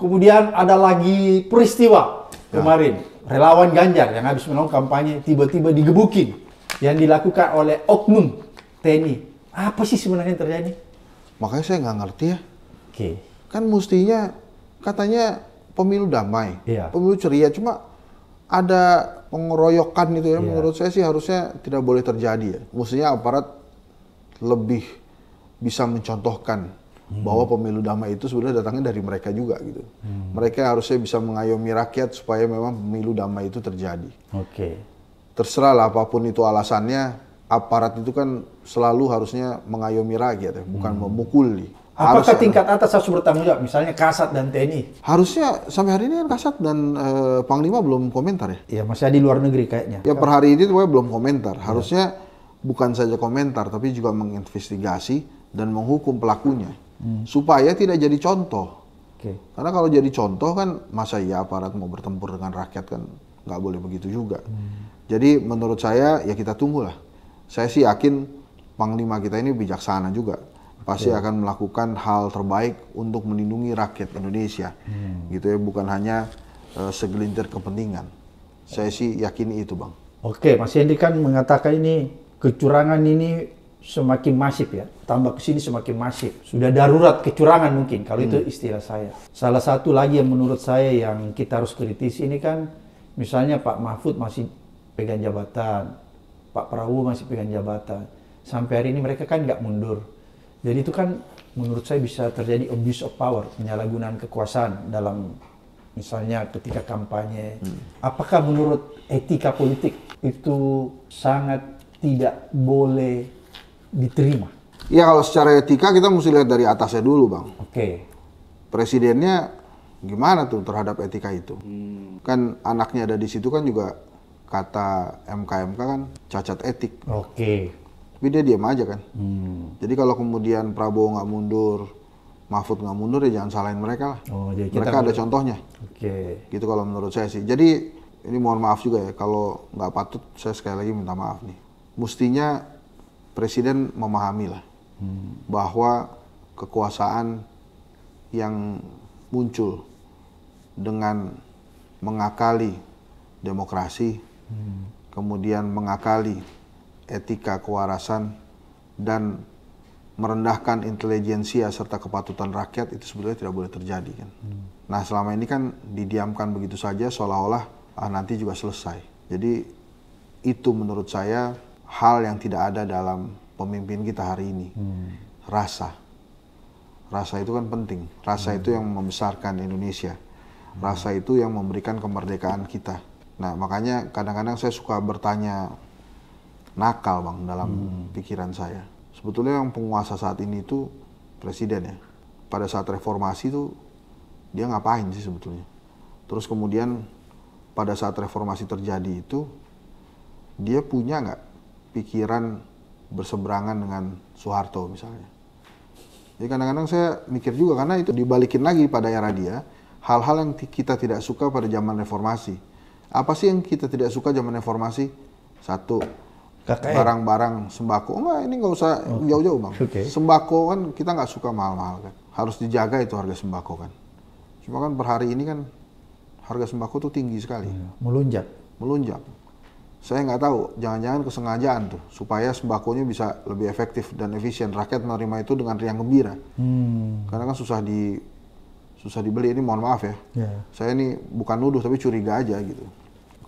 Kemudian ada lagi peristiwa ya. kemarin. Relawan Ganjar yang habis menolong kampanye tiba-tiba digebukin. Yang dilakukan oleh Oknum TNI. Apa sih sebenarnya yang terjadi? Makanya saya nggak ngerti ya. Oke. Okay. Kan mestinya katanya pemilu damai, iya. pemilu ceria. Cuma ada pengeroyokan itu ya, yeah. menurut saya sih harusnya tidak boleh terjadi ya. Mestinya aparat lebih bisa mencontohkan hmm. bahwa pemilu damai itu sebenarnya datangnya dari mereka juga gitu. Hmm. Mereka harusnya bisa mengayomi rakyat supaya memang pemilu damai itu terjadi. Oke. Okay. Terserah lah apapun itu alasannya, aparat itu kan selalu harusnya mengayomi rakyat ya, bukan hmm. memukuli. Apakah harusnya, tingkat atas harus bertanggung jawab? Misalnya Kasat dan TNI. Harusnya sampai hari ini kan Kasat dan e, Panglima belum komentar ya? Iya, masih di luar negeri kayaknya. Ya, per kan. hari ini tuh belum komentar. Iya. Harusnya ya. bukan saja komentar, tapi juga menginvestigasi dan menghukum pelakunya. Hmm. Supaya tidak jadi contoh. Okay. Karena kalau jadi contoh kan, masa ya aparat mau bertempur dengan rakyat kan nggak boleh begitu juga. Hmm. Jadi menurut saya, ya kita tunggulah. Saya sih yakin Panglima kita ini bijaksana juga pasti yeah. akan melakukan hal terbaik untuk melindungi rakyat Indonesia. Hmm. Gitu ya, bukan hanya uh, segelintir kepentingan. Saya sih yakini itu, Bang. Oke, Mas Hendy kan mengatakan ini kecurangan ini semakin masif ya. Tambah ke sini semakin masif. Sudah darurat kecurangan mungkin kalau hmm. itu istilah saya. Salah satu lagi yang menurut saya yang kita harus kritisi ini kan misalnya Pak Mahfud masih pegang jabatan, Pak Prabowo masih pegang jabatan. Sampai hari ini mereka kan nggak mundur jadi itu kan menurut saya bisa terjadi abuse of power, penyalahgunaan kekuasaan dalam misalnya ketika kampanye. Hmm. Apakah menurut etika politik itu sangat tidak boleh diterima? Ya kalau secara etika kita mesti lihat dari atasnya dulu, Bang. Oke. Okay. Presidennya gimana tuh terhadap etika itu? Hmm. Kan anaknya ada di situ kan juga kata MKMK kan cacat etik. Oke. Okay tapi dia diam aja kan hmm. jadi kalau kemudian Prabowo nggak mundur Mahfud nggak mundur ya jangan salahin mereka lah oh, jadi mereka ada contohnya oke okay. gitu kalau menurut saya sih jadi ini mohon maaf juga ya kalau nggak patut saya sekali lagi minta maaf nih mestinya presiden memahami lah hmm. bahwa kekuasaan yang muncul dengan mengakali demokrasi, hmm. kemudian mengakali etika kewarasan, dan merendahkan intelijensia serta kepatutan rakyat itu sebetulnya tidak boleh terjadi kan. Hmm. Nah selama ini kan didiamkan begitu saja seolah-olah ah, nanti juga selesai. Jadi itu menurut saya hal yang tidak ada dalam pemimpin kita hari ini. Hmm. Rasa. Rasa itu kan penting. Rasa hmm. itu yang membesarkan Indonesia. Hmm. Rasa itu yang memberikan kemerdekaan kita. Nah makanya kadang-kadang saya suka bertanya nakal bang dalam hmm. pikiran saya. Sebetulnya yang penguasa saat ini itu presiden ya. Pada saat reformasi itu dia ngapain sih sebetulnya? Terus kemudian pada saat reformasi terjadi itu dia punya nggak pikiran berseberangan dengan Soeharto misalnya? Jadi ya, kadang-kadang saya mikir juga karena itu dibalikin lagi pada era dia hal-hal yang kita tidak suka pada zaman reformasi. Apa sih yang kita tidak suka zaman reformasi? Satu, barang-barang sembako enggak ini nggak usah oh. jauh-jauh bang okay. sembako kan kita nggak suka mahal-mahal kan harus dijaga itu harga sembako kan cuma kan per hari ini kan harga sembako tuh tinggi sekali hmm. melunjak melunjak saya nggak tahu jangan-jangan kesengajaan tuh supaya sembakonya bisa lebih efektif dan efisien rakyat menerima itu dengan riang gembira hmm. karena kan susah di susah dibeli ini mohon maaf ya yeah. saya ini bukan nuduh tapi curiga aja gitu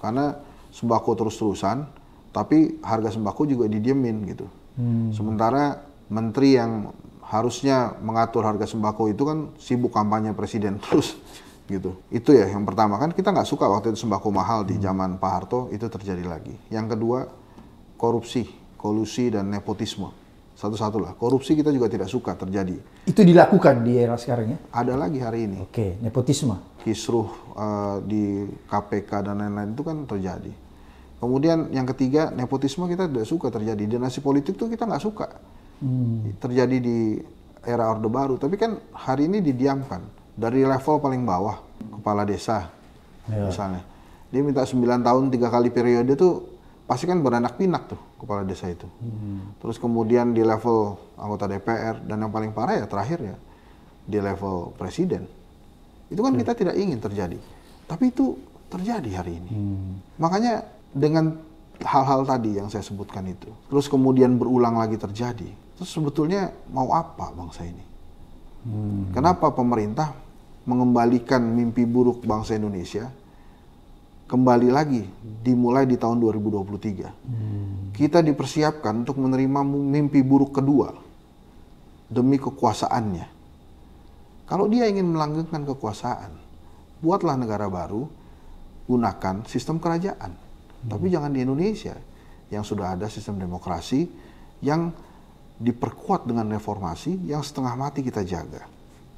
karena sembako terus-terusan tapi harga sembako juga didiemin gitu. Hmm. Sementara menteri yang harusnya mengatur harga sembako itu kan sibuk kampanye presiden *laughs* terus gitu. Itu ya yang pertama kan kita nggak suka waktu itu sembako mahal di hmm. zaman Pak Harto itu terjadi lagi. Yang kedua korupsi, kolusi dan nepotisme. Satu-satulah korupsi kita juga tidak suka terjadi. Itu dilakukan di era sekarang ya? Ada lagi hari ini. Oke, nepotisme. Kisruh uh, di KPK dan lain-lain itu kan terjadi Kemudian yang ketiga nepotisme kita tidak suka terjadi. Dinasti politik tuh kita nggak suka hmm. terjadi di era Orde Baru. Tapi kan hari ini didiamkan dari level paling bawah kepala desa ya. misalnya. Dia minta 9 tahun tiga kali periode tuh pasti kan beranak pinak tuh kepala desa itu. Hmm. Terus kemudian di level anggota DPR dan yang paling parah ya terakhir ya di level presiden. Itu kan ya. kita tidak ingin terjadi. Tapi itu terjadi hari ini. Hmm. Makanya dengan hal-hal tadi yang saya sebutkan itu, terus kemudian berulang lagi terjadi, terus sebetulnya mau apa bangsa ini? Hmm. Kenapa pemerintah mengembalikan mimpi buruk bangsa Indonesia kembali lagi dimulai di tahun 2023? Hmm. Kita dipersiapkan untuk menerima mimpi buruk kedua demi kekuasaannya. Kalau dia ingin melanggengkan kekuasaan, buatlah negara baru, gunakan sistem kerajaan tapi hmm. jangan di Indonesia yang sudah ada sistem demokrasi yang diperkuat dengan reformasi yang setengah mati kita jaga.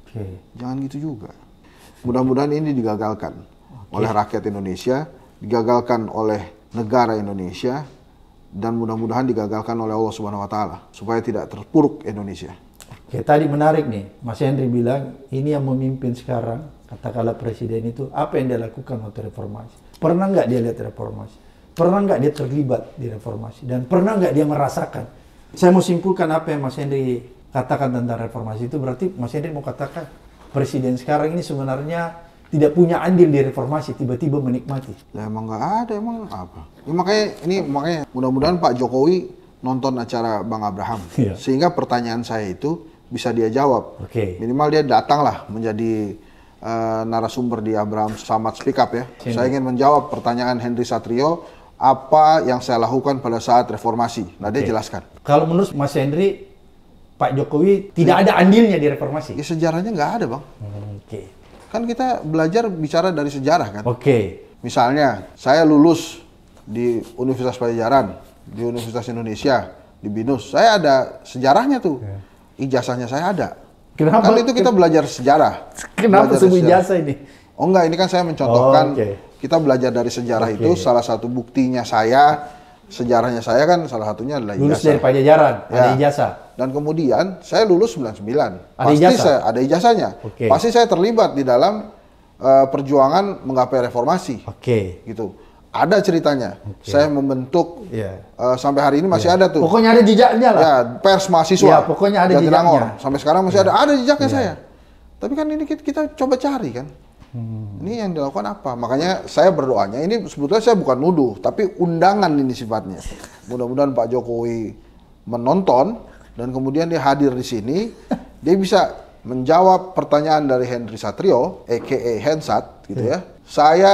Okay. Jangan gitu juga. Mudah-mudahan ini digagalkan okay. oleh rakyat Indonesia, digagalkan oleh negara Indonesia, dan mudah-mudahan digagalkan oleh Allah Subhanahu Wa Taala supaya tidak terpuruk Indonesia. Oke, tadi menarik nih, Mas Henry bilang ini yang memimpin sekarang katakanlah presiden itu apa yang dia lakukan waktu reformasi? Pernah nggak dia lihat reformasi? pernah nggak dia terlibat di reformasi dan pernah nggak dia merasakan saya mau simpulkan apa yang Mas Hendri katakan tentang reformasi itu berarti Mas Hendri mau katakan presiden sekarang ini sebenarnya tidak punya andil di reformasi tiba-tiba menikmati ya, emang nggak ada emang apa ya, makanya ini makanya mudah-mudahan Pak Jokowi nonton acara Bang Abraham ya. sehingga pertanyaan saya itu bisa dia jawab okay. minimal dia datanglah menjadi eh, narasumber di Abraham Samad Speak Up ya. Sini. Saya ingin menjawab pertanyaan Henry Satrio apa yang saya lakukan pada saat reformasi. Nah, dia jelaskan. Kalau menurut Mas Hendri, Pak Jokowi tidak ya. ada andilnya di reformasi? Ya, sejarahnya nggak ada, Bang. Oke. Okay. Kan kita belajar bicara dari sejarah, kan? Oke. Okay. Misalnya, saya lulus di Universitas Pajajaran, di Universitas Indonesia, di BINUS. Saya ada sejarahnya tuh. Ya. Ijazahnya saya ada. Kenapa? Kan itu kita belajar sejarah. Kenapa sebuah ijazah ini? Oh enggak, ini kan saya mencontohkan oh, okay. kita belajar dari sejarah okay. itu salah satu buktinya saya sejarahnya saya kan salah satunya adalah ijazah. Lulus dari Pajajaran, ya. ada ijazah. Dan kemudian saya lulus 99. Ada Pasti ijasa? saya ada ijazahnya. Okay. Pasti saya terlibat di dalam uh, perjuangan menggapai reformasi. Oke. Okay. Gitu. Ada ceritanya. Okay. Saya membentuk yeah. Ya. uh, sampai hari ini masih yeah. ada tuh. Pokoknya ada jejaknya lah. Ya, pers mahasiswa. Ya, pokoknya ada jejaknya. Sampai sekarang masih yeah. ada ada jejaknya yeah. saya. Tapi kan ini kita, kita coba cari kan. Hmm. Ini yang dilakukan apa? Makanya saya berdoanya ini sebetulnya saya bukan nuduh, tapi undangan ini sifatnya. Mudah-mudahan Pak Jokowi menonton dan kemudian dia hadir di sini, dia bisa menjawab pertanyaan dari Henry Satrio, EKE Hensat, gitu ya. Hmm. Saya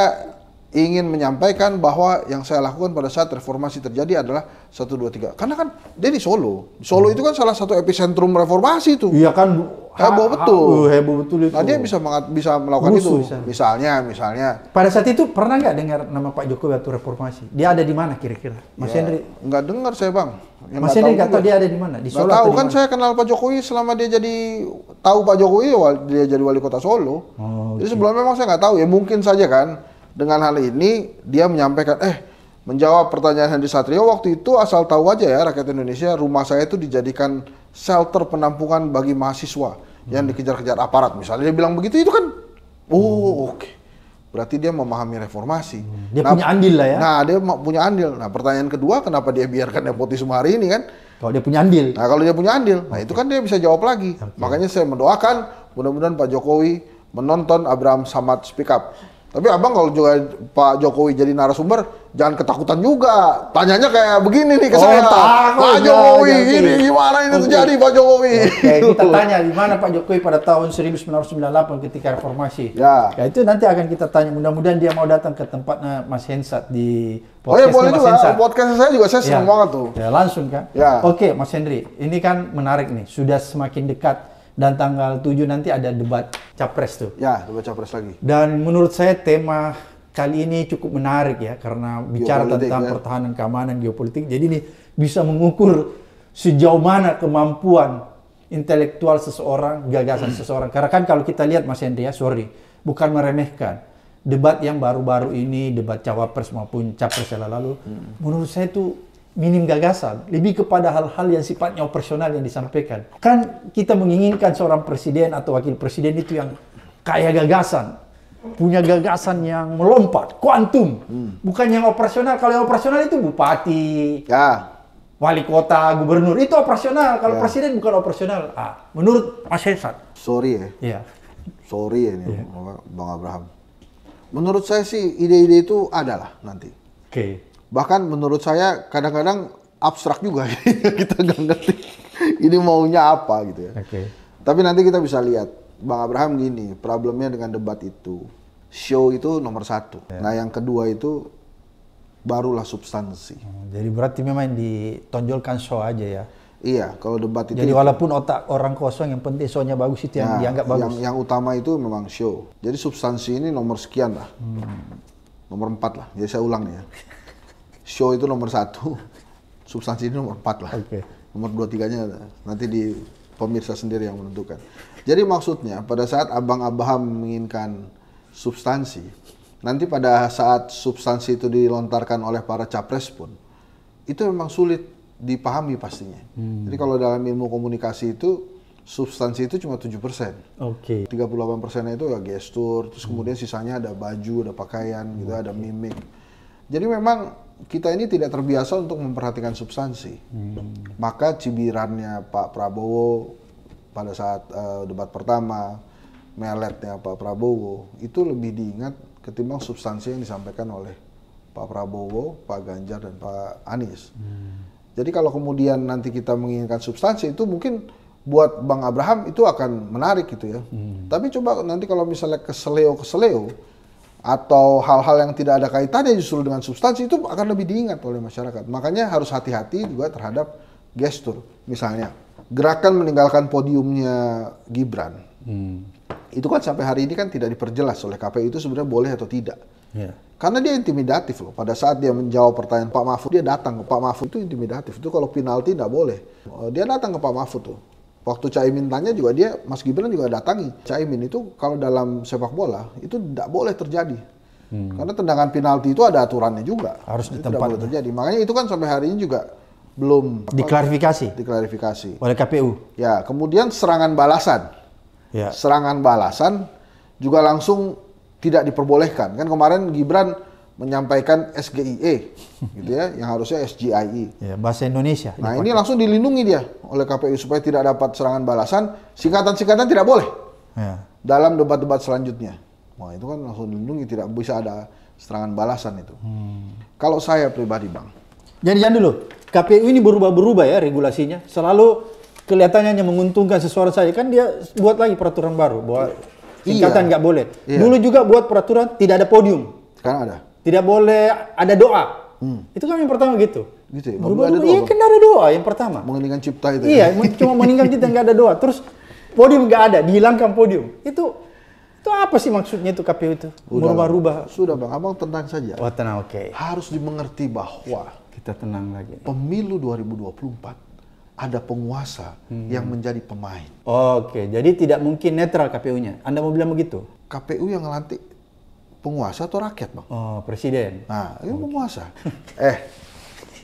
ingin menyampaikan bahwa yang saya lakukan pada saat reformasi terjadi adalah 1 2 3. Karena kan dia di Solo. Solo hmm. itu kan salah satu epicentrum reformasi itu. Iya kan heboh ah, betul. Ha, ah, uh, heboh betul itu. Nah, dia bisa bisa melakukan Busu, itu. Misalnya. misalnya, misalnya. Pada saat itu pernah nggak dengar nama Pak Jokowi waktu reformasi? Dia ada di mana kira-kira? Mas ya, Henry? Nggak dengar saya, Bang. Ya, Mas Henry nggak tahu, dia ada di mana? Di Solo tahu, kan saya kenal Pak Jokowi selama dia jadi tahu Pak Jokowi ya dia jadi wali kota Solo. Oh, jadi okay. Gitu. sebelum memang saya nggak tahu ya mungkin saja kan. Dengan hal ini dia menyampaikan eh menjawab pertanyaan Hendri Satrio waktu itu asal tahu aja ya rakyat Indonesia rumah saya itu dijadikan shelter penampungan bagi mahasiswa hmm. yang dikejar-kejar aparat misalnya dia bilang begitu itu kan oh hmm. oke okay. berarti dia memahami reformasi hmm. dia nah, punya andil lah ya nah dia punya andil nah pertanyaan kedua kenapa dia biarkan nepotisme hari ini kan kalau dia punya andil nah kalau dia punya andil okay. nah itu kan dia bisa jawab lagi okay. makanya saya mendoakan mudah-mudahan Pak Jokowi menonton Abraham Samad speak up tapi abang kalau juga Pak Jokowi jadi narasumber, jangan ketakutan juga. Tanyanya kayak begini nih ke oh, saya. Pak Jokowi, ini gimana ini tuh terjadi Pak Jokowi? Okay, kita *laughs* tanya gimana Pak Jokowi pada tahun 1998 ketika reformasi. Ya. ya itu nanti akan kita tanya. Mudah-mudahan dia mau datang ke tempatnya Mas Hensat di oh, podcast oh, ya, boleh Mas juga. Hensat. Podcast saya juga saya ya. senang banget tuh. Ya langsung kan. Ya. Oke Mas Hendri, ini kan menarik nih. Sudah semakin dekat dan tanggal 7 nanti ada debat capres tuh. Ya, debat capres lagi. Dan menurut saya tema kali ini cukup menarik ya karena bicara geopolitik, tentang ya. pertahanan keamanan geopolitik. Jadi ini bisa mengukur sejauh mana kemampuan intelektual seseorang, gagasan seseorang. Karena kan kalau kita lihat Mas Hendri ya, sorry, bukan meremehkan. Debat yang baru-baru ini, debat cawapres maupun capres yang lalu, hmm. menurut saya itu minim gagasan, lebih kepada hal-hal yang sifatnya operasional yang disampaikan. Kan kita menginginkan seorang presiden atau wakil presiden itu yang kaya gagasan, punya gagasan yang melompat, kuantum, hmm. bukan yang operasional. Kalau yang operasional itu bupati, ya. wali kota, gubernur itu operasional. Kalau ya. presiden bukan operasional. Ah, menurut Mas Hesat. Sorry ya. ya. Sorry ya ini, ya. Bang Abraham. Menurut saya sih ide-ide itu adalah nanti. Oke. Okay bahkan menurut saya kadang-kadang abstrak juga *laughs* kita nggak ngerti ini maunya apa gitu ya. Okay. Tapi nanti kita bisa lihat Bang Abraham gini problemnya dengan debat itu show itu nomor satu. Yeah. Nah yang kedua itu barulah substansi. Oh, jadi berarti memang ditonjolkan show aja ya. Iya, kalau debat itu. Jadi walaupun otak orang kosong yang penting shownya bagus itu yang nah, dianggap bagus. Yang, yang utama itu memang show. Jadi substansi ini nomor sekian lah, hmm. nomor empat lah. Jadi saya ulang nih ya. *laughs* show itu nomor satu, *laughs* substansi ini nomor empat lah. Okay. Nomor dua tiganya nanti di pemirsa sendiri yang menentukan. Jadi maksudnya pada saat Abang Abraham menginginkan substansi, nanti pada saat substansi itu dilontarkan oleh para capres pun, itu memang sulit dipahami pastinya. Hmm. Jadi kalau dalam ilmu komunikasi itu substansi itu cuma 7%. Oke. Okay. 38 persennya itu ya gestur, terus hmm. kemudian sisanya ada baju, ada pakaian, hmm. gitu, ada mimik. Jadi memang kita ini tidak terbiasa untuk memperhatikan substansi. Hmm. Maka cibirannya Pak Prabowo pada saat uh, debat pertama, meletnya Pak Prabowo itu lebih diingat ketimbang substansi yang disampaikan oleh Pak Prabowo, Pak Ganjar dan Pak Anies. Hmm. Jadi kalau kemudian nanti kita menginginkan substansi itu mungkin buat Bang Abraham itu akan menarik gitu ya. Hmm. Tapi coba nanti kalau misalnya keseleo keseleo atau hal-hal yang tidak ada kaitannya justru dengan substansi itu akan lebih diingat oleh masyarakat. Makanya harus hati-hati juga terhadap gestur. Misalnya, gerakan meninggalkan podiumnya Gibran. Hmm. Itu kan sampai hari ini kan tidak diperjelas oleh KPU itu sebenarnya boleh atau tidak. Yeah. Karena dia intimidatif loh. Pada saat dia menjawab pertanyaan Pak Mahfud, dia datang ke Pak Mahfud itu intimidatif. Itu kalau penalti tidak boleh. Oh, dia datang ke Pak Mahfud tuh. Waktu Caimin tanya juga dia, Mas Gibran juga datangi. Caimin itu kalau dalam sepak bola itu tidak boleh terjadi. Hmm. Karena tendangan penalti itu ada aturannya juga. Harus di tempat. Boleh ya. terjadi. Makanya itu kan sampai hari ini juga belum apa, diklarifikasi. Diklarifikasi. Oleh KPU. Ya, kemudian serangan balasan. Ya. Serangan balasan juga langsung tidak diperbolehkan. Kan kemarin Gibran menyampaikan SGIE gitu ya yang harusnya SGIE ya, bahasa Indonesia nah ini langsung dilindungi dia oleh KPU supaya tidak dapat serangan balasan singkatan-singkatan tidak boleh ya. dalam debat-debat selanjutnya wah itu kan langsung dilindungi tidak bisa ada serangan balasan itu hmm. kalau saya pribadi bang jadi jangan dulu KPU ini berubah-berubah ya regulasinya selalu kelihatannya hanya menguntungkan sesuatu saja kan dia buat lagi peraturan baru bahwa iya. singkatan nggak iya. boleh iya. dulu juga buat peraturan tidak ada podium sekarang ada tidak boleh ada doa. Hmm. Itu kan yang pertama gitu. Gitu ya. Berubah, ada doa. Iya kan ada doa yang pertama. Mengeningkan cipta itu. Iya, ya. *laughs* cuma mengeningkan cipta nggak ada doa. Terus podium nggak ada, dihilangkan podium. Itu itu apa sih maksudnya itu KPU itu? Merubah-rubah. Sudah bang, abang tenang saja. Oh tenang, oke. Okay. Harus dimengerti bahwa kita tenang lagi. Pemilu 2024 ada penguasa hmm. yang menjadi pemain. Oke, jadi tidak mungkin netral KPU-nya. Anda mau bilang begitu? KPU yang ngelantik penguasa atau rakyat bang? Oh, presiden. Nah, ini okay. penguasa. *laughs* eh,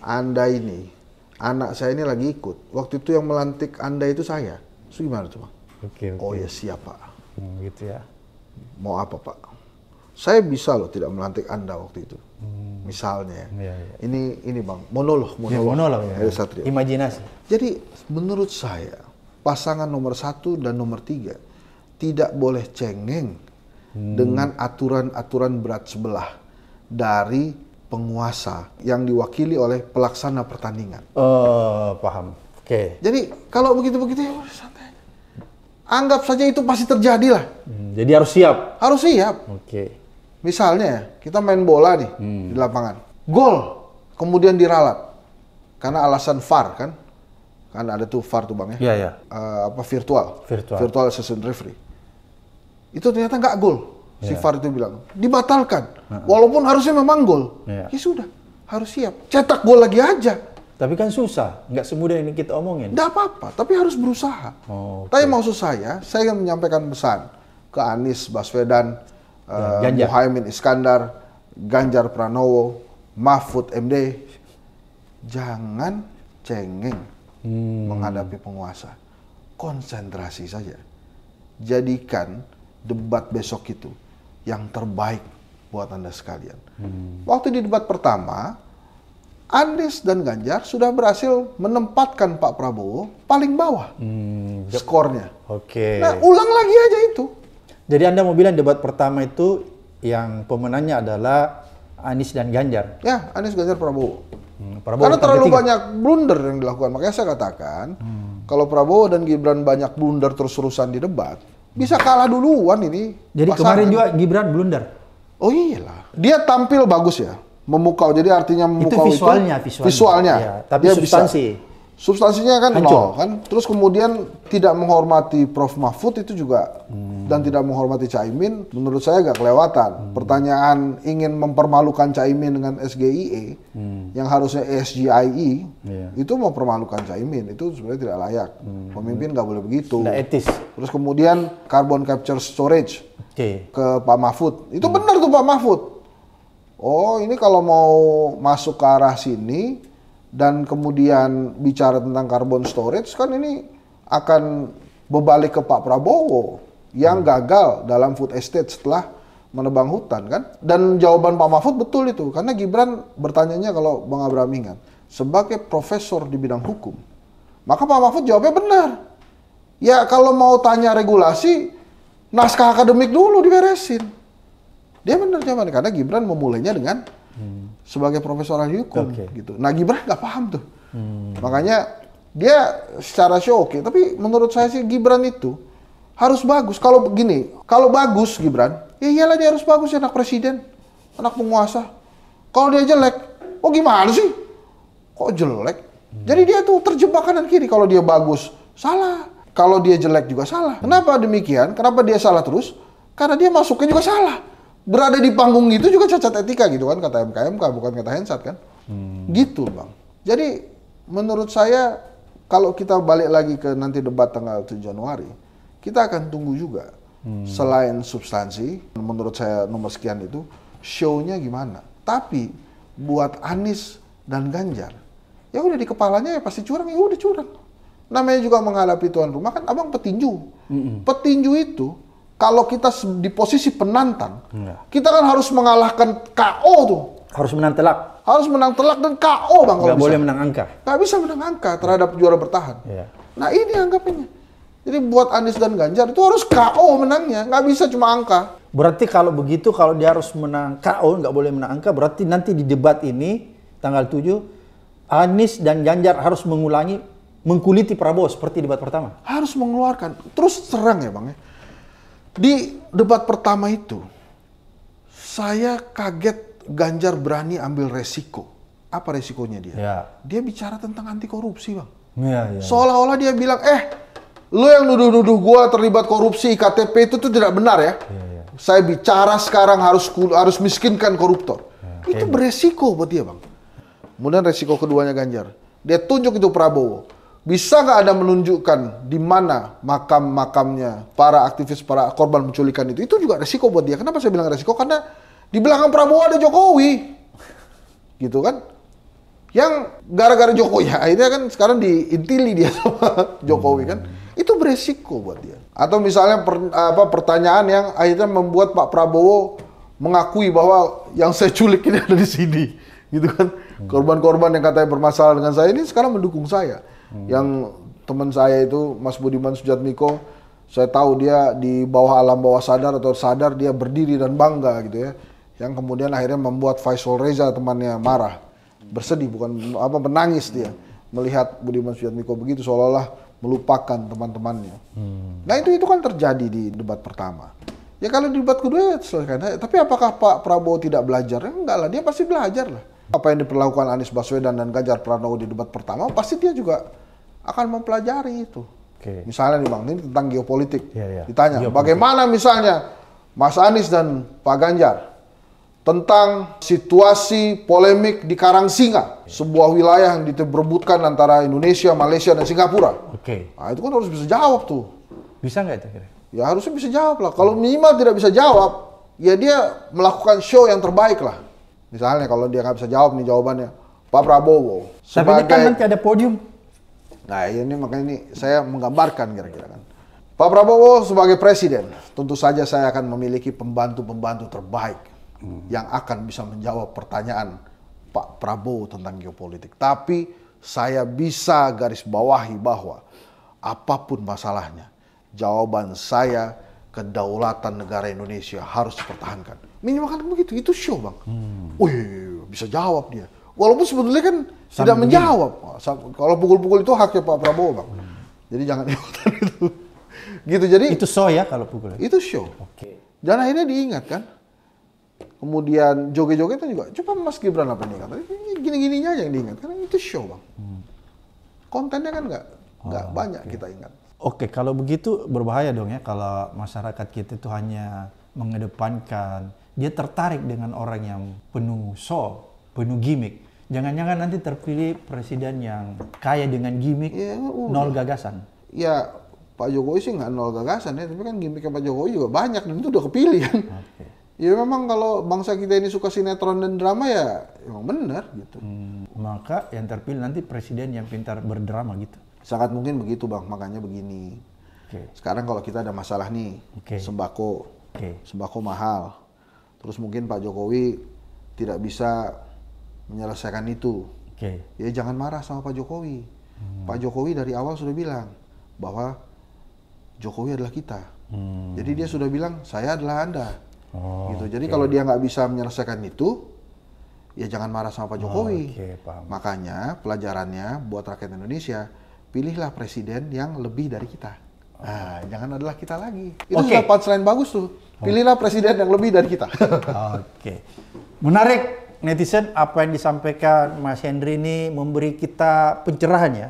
anda ini, anak saya ini lagi ikut. Waktu itu yang melantik anda itu saya. So gimana tuh bang? Oke. Okay, okay. Oh ya siap pak. Hmm, gitu ya. Mau apa pak? Saya bisa loh tidak melantik anda waktu itu. Hmm. Misalnya. Ya, ya. Ini ini bang monolog iya, monolog. Ya, monolog ya. Ada satria. Imajinasi. Jadi menurut saya pasangan nomor satu dan nomor tiga tidak boleh cengeng dengan aturan-aturan berat sebelah dari penguasa yang diwakili oleh pelaksana pertandingan. Eh, uh, paham. Oke. Okay. Jadi kalau begitu-begitu ya santai. Anggap saja itu pasti terjadi lah. Hmm, jadi harus siap. Harus siap. Oke. Okay. Misalnya kita main bola nih hmm. di lapangan. Gol kemudian diralat karena alasan VAR kan? Kan ada tuh VAR tuh Bang ya. Iya, yeah, iya. Yeah. Uh, apa virtual? Virtual. Virtual assistant referee itu ternyata nggak gol. Yeah. itu bilang dibatalkan, uh huh walaupun harusnya memang gol. Yeah. Ya sudah, harus siap. Cetak gol lagi aja. Tapi kan susah, nggak semudah ini kita omongin. Nggak apa-apa, tapi harus berusaha. Oh, okay. Tapi maksud saya, saya ingin menyampaikan pesan ke Anies Baswedan, ya, uh, Iskandar, Ganjar Pranowo, Mahfud MD, jangan cengeng hmm. menghadapi penguasa, konsentrasi saja. Jadikan debat besok itu yang terbaik buat Anda sekalian. Hmm. Waktu di debat pertama, Anies dan Ganjar sudah berhasil menempatkan Pak Prabowo paling bawah hmm. skornya. Oke. Okay. Nah, ulang lagi aja itu. Jadi Anda mau bilang debat pertama itu yang pemenangnya adalah Anies dan Ganjar. Ya, Anies Ganjar Prabowo. Hmm, Prabowo Karena terlalu ketiga. banyak blunder yang dilakukan. Makanya saya katakan, hmm. kalau Prabowo dan Gibran banyak blunder terus-terusan di debat, bisa kalah duluan ini. Jadi pasangan. kemarin juga Gibran blunder. Oh iyalah. Dia tampil bagus ya memukau. Jadi artinya memukau itu visualnya, itu, visualnya. visualnya. Ya, tapi dia substansi. Bisa, substansinya kan Hancur. nol kan terus kemudian tidak menghormati Prof Mahfud itu juga hmm. dan tidak menghormati Caimin menurut saya agak kelewatan hmm. pertanyaan ingin mempermalukan Caimin dengan SGIE hmm. yang harusnya SGIE yeah. itu permalukan Caimin itu sebenarnya tidak layak hmm. pemimpin nggak boleh begitu tidak etis terus kemudian carbon capture storage okay. ke Pak Mahfud itu hmm. benar tuh Pak Mahfud oh ini kalau mau masuk ke arah sini dan kemudian bicara tentang carbon storage kan ini akan berbalik ke Pak Prabowo yang hmm. gagal dalam food estate setelah menebang hutan kan dan jawaban Pak Mahfud betul itu karena Gibran bertanyanya kalau Bang Abraham ingat sebagai profesor di bidang hukum maka Pak Mahfud jawabnya benar ya kalau mau tanya regulasi naskah akademik dulu diberesin dia benar jawabannya karena Gibran memulainya dengan sebagai profesor ahli hukum okay. gitu. Nah Gibran nggak paham tuh, hmm. makanya dia secara show oke, tapi menurut saya sih Gibran itu harus bagus. Kalau begini, kalau bagus Gibran, ya iyalah dia harus bagus ya anak presiden, anak penguasa. Kalau dia jelek, oh gimana sih? Kok jelek? Hmm. Jadi dia tuh terjebak kanan kiri. Kalau dia bagus, salah. Kalau dia jelek juga salah. Kenapa demikian? Kenapa dia salah terus? Karena dia masuknya juga salah berada di panggung itu juga cacat etika gitu kan kata MKMK bukan kata Hensat kan hmm. gitu bang jadi menurut saya kalau kita balik lagi ke nanti debat tanggal 7 Januari kita akan tunggu juga hmm. selain substansi menurut saya nomor sekian itu show-nya gimana tapi buat Anies dan Ganjar ya udah di kepalanya ya pasti curang ya udah curang namanya juga menghadapi tuan rumah kan abang petinju mm petinju itu kalau kita di posisi penantang, ya. kita kan harus mengalahkan KO tuh. Harus menang telak. Harus menang telak dan KO bang Gak boleh menang angka. Gak bisa menang angka terhadap juara bertahan. Ya. Nah ini anggapannya. Jadi buat Anies dan Ganjar itu harus KO menangnya, Gak bisa cuma angka. Berarti kalau begitu kalau dia harus menang KO gak boleh menang angka, berarti nanti di debat ini tanggal 7 Anies dan Ganjar harus mengulangi mengkuliti Prabowo seperti debat pertama. Harus mengeluarkan, terus serang ya bang ya di debat pertama itu, saya kaget Ganjar berani ambil resiko. Apa resikonya dia? Ya. Dia bicara tentang anti korupsi, Bang. Ya, ya. Seolah-olah dia bilang, eh, lo yang nuduh-nuduh gua terlibat korupsi KTP itu tuh tidak benar ya. ya, ya. Saya bicara sekarang harus harus miskinkan koruptor. Ya, itu gitu. beresiko buat dia, Bang. Kemudian resiko keduanya Ganjar. Dia tunjuk itu Prabowo. Bisa nggak ada menunjukkan di mana makam-makamnya para aktivis, para korban penculikan itu? Itu juga resiko buat dia. Kenapa saya bilang resiko? Karena di belakang Prabowo ada Jokowi. Gitu kan? Yang gara-gara Jokowi *laughs* ya, akhirnya kan sekarang diintili dia *laughs* sama Jokowi kan. Itu beresiko buat dia. Atau misalnya per, apa, pertanyaan yang akhirnya membuat Pak Prabowo mengakui bahwa yang saya culik ini *laughs* ada di sini. Gitu kan. Korban-korban yang katanya bermasalah dengan saya ini sekarang mendukung saya Hmm. Yang teman saya itu Mas Budiman Sujatmiko, saya tahu dia di bawah alam bawah sadar atau sadar dia berdiri dan bangga gitu ya. Yang kemudian akhirnya membuat Faisal Reza temannya marah, bersedih bukan apa menangis dia melihat Budiman Sujatmiko begitu seolah-olah melupakan teman-temannya. Hmm. Nah itu itu kan terjadi di debat pertama. Ya kalau di debat kedua ya selesai. Nah, tapi apakah Pak Prabowo tidak belajar? Enggak lah, dia pasti belajar lah. Apa yang diperlakukan Anies Baswedan dan Ganjar Pranowo di debat pertama, pasti dia juga akan mempelajari itu. Okay. Misalnya nih Bang, ini tentang geopolitik. Yeah, yeah. Ditanya, geopolitik. bagaimana misalnya Mas Anies dan Pak Ganjar tentang situasi polemik di Karangsinga, sebuah wilayah yang diperbutkan antara Indonesia, Malaysia, dan Singapura. Oke. Okay. Nah, itu kan harus bisa jawab tuh. Bisa nggak itu? Kira? Ya harusnya bisa jawab lah. Kalau minimal tidak bisa jawab, ya dia melakukan show yang terbaik lah. Misalnya kalau dia nggak bisa jawab nih jawabannya, Pak Prabowo. Kan sebagai... Tapi kan nanti ada podium. Nah ini iya makanya ini saya menggambarkan kira-kira kan. Pak Prabowo sebagai presiden, tentu saja saya akan memiliki pembantu-pembantu terbaik hmm. yang akan bisa menjawab pertanyaan Pak Prabowo tentang geopolitik. Tapi saya bisa garis bawahi bahwa apapun masalahnya, jawaban saya kedaulatan negara Indonesia harus dipertahankan. kan begitu, itu show bang. Hmm. Wih, bisa jawab dia. Walaupun sebetulnya kan Sambil tidak menjawab. Ini. Kalau pukul-pukul itu haknya Pak Prabowo bang. Hmm. Jadi jangan *laughs* ikutan itu. gitu jadi. Itu show ya kalau pukul. Ya? Itu show. Okay. Dan akhirnya diingat kan. Kemudian joget-joget juga. Coba Mas Gibran apa nih kata? Gini-gininya aja yang diingat karena itu show bang. Hmm. Kontennya kan nggak nggak oh, banyak okay. kita ingat. Oke, kalau begitu berbahaya dong ya kalau masyarakat kita itu hanya mengedepankan dia tertarik dengan orang yang penuh show, penuh gimmick. Jangan-jangan nanti terpilih presiden yang kaya dengan gimmick, ya, nol gagasan. Ya Pak Jokowi sih nggak nol gagasan ya, tapi kan gimmicknya Pak Jokowi juga banyak dan itu udah kepilih kan. Okay. Ya memang kalau bangsa kita ini suka sinetron dan drama ya emang benar gitu. Hmm, maka yang terpilih nanti presiden yang pintar berdrama gitu. Sangat mungkin begitu bang, makanya begini. Okay. Sekarang kalau kita ada masalah nih, okay. sembako, okay. sembako mahal. Terus mungkin Pak Jokowi tidak bisa menyelesaikan itu. Okay. Ya jangan marah sama Pak Jokowi. Hmm. Pak Jokowi dari awal sudah bilang bahwa Jokowi adalah kita. Hmm. Jadi dia sudah bilang saya adalah anda. Oh, gitu. Jadi okay. kalau dia nggak bisa menyelesaikan itu, ya jangan marah sama Pak Jokowi. Oh, okay, Makanya pelajarannya buat rakyat Indonesia pilihlah presiden yang lebih dari kita. Nah, jangan adalah kita lagi. Itu okay. sudah punchline bagus tuh. Pilihlah presiden yang lebih dari kita. *laughs* Oke. okay. Menarik netizen apa yang disampaikan Mas Hendri ini memberi kita pencerahan ya.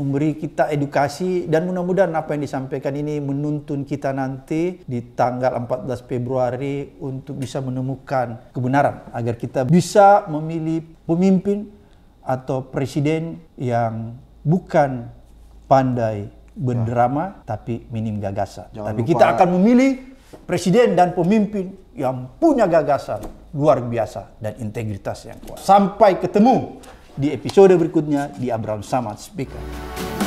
Memberi kita edukasi dan mudah-mudahan apa yang disampaikan ini menuntun kita nanti di tanggal 14 Februari untuk bisa menemukan kebenaran agar kita bisa memilih pemimpin atau presiden yang bukan pandai berdrama ya. tapi minim gagasan. Jangan tapi lupa. kita akan memilih presiden dan pemimpin yang punya gagasan luar biasa dan integritas yang kuat. Sampai ketemu di episode berikutnya di Abraham Samad Speaker.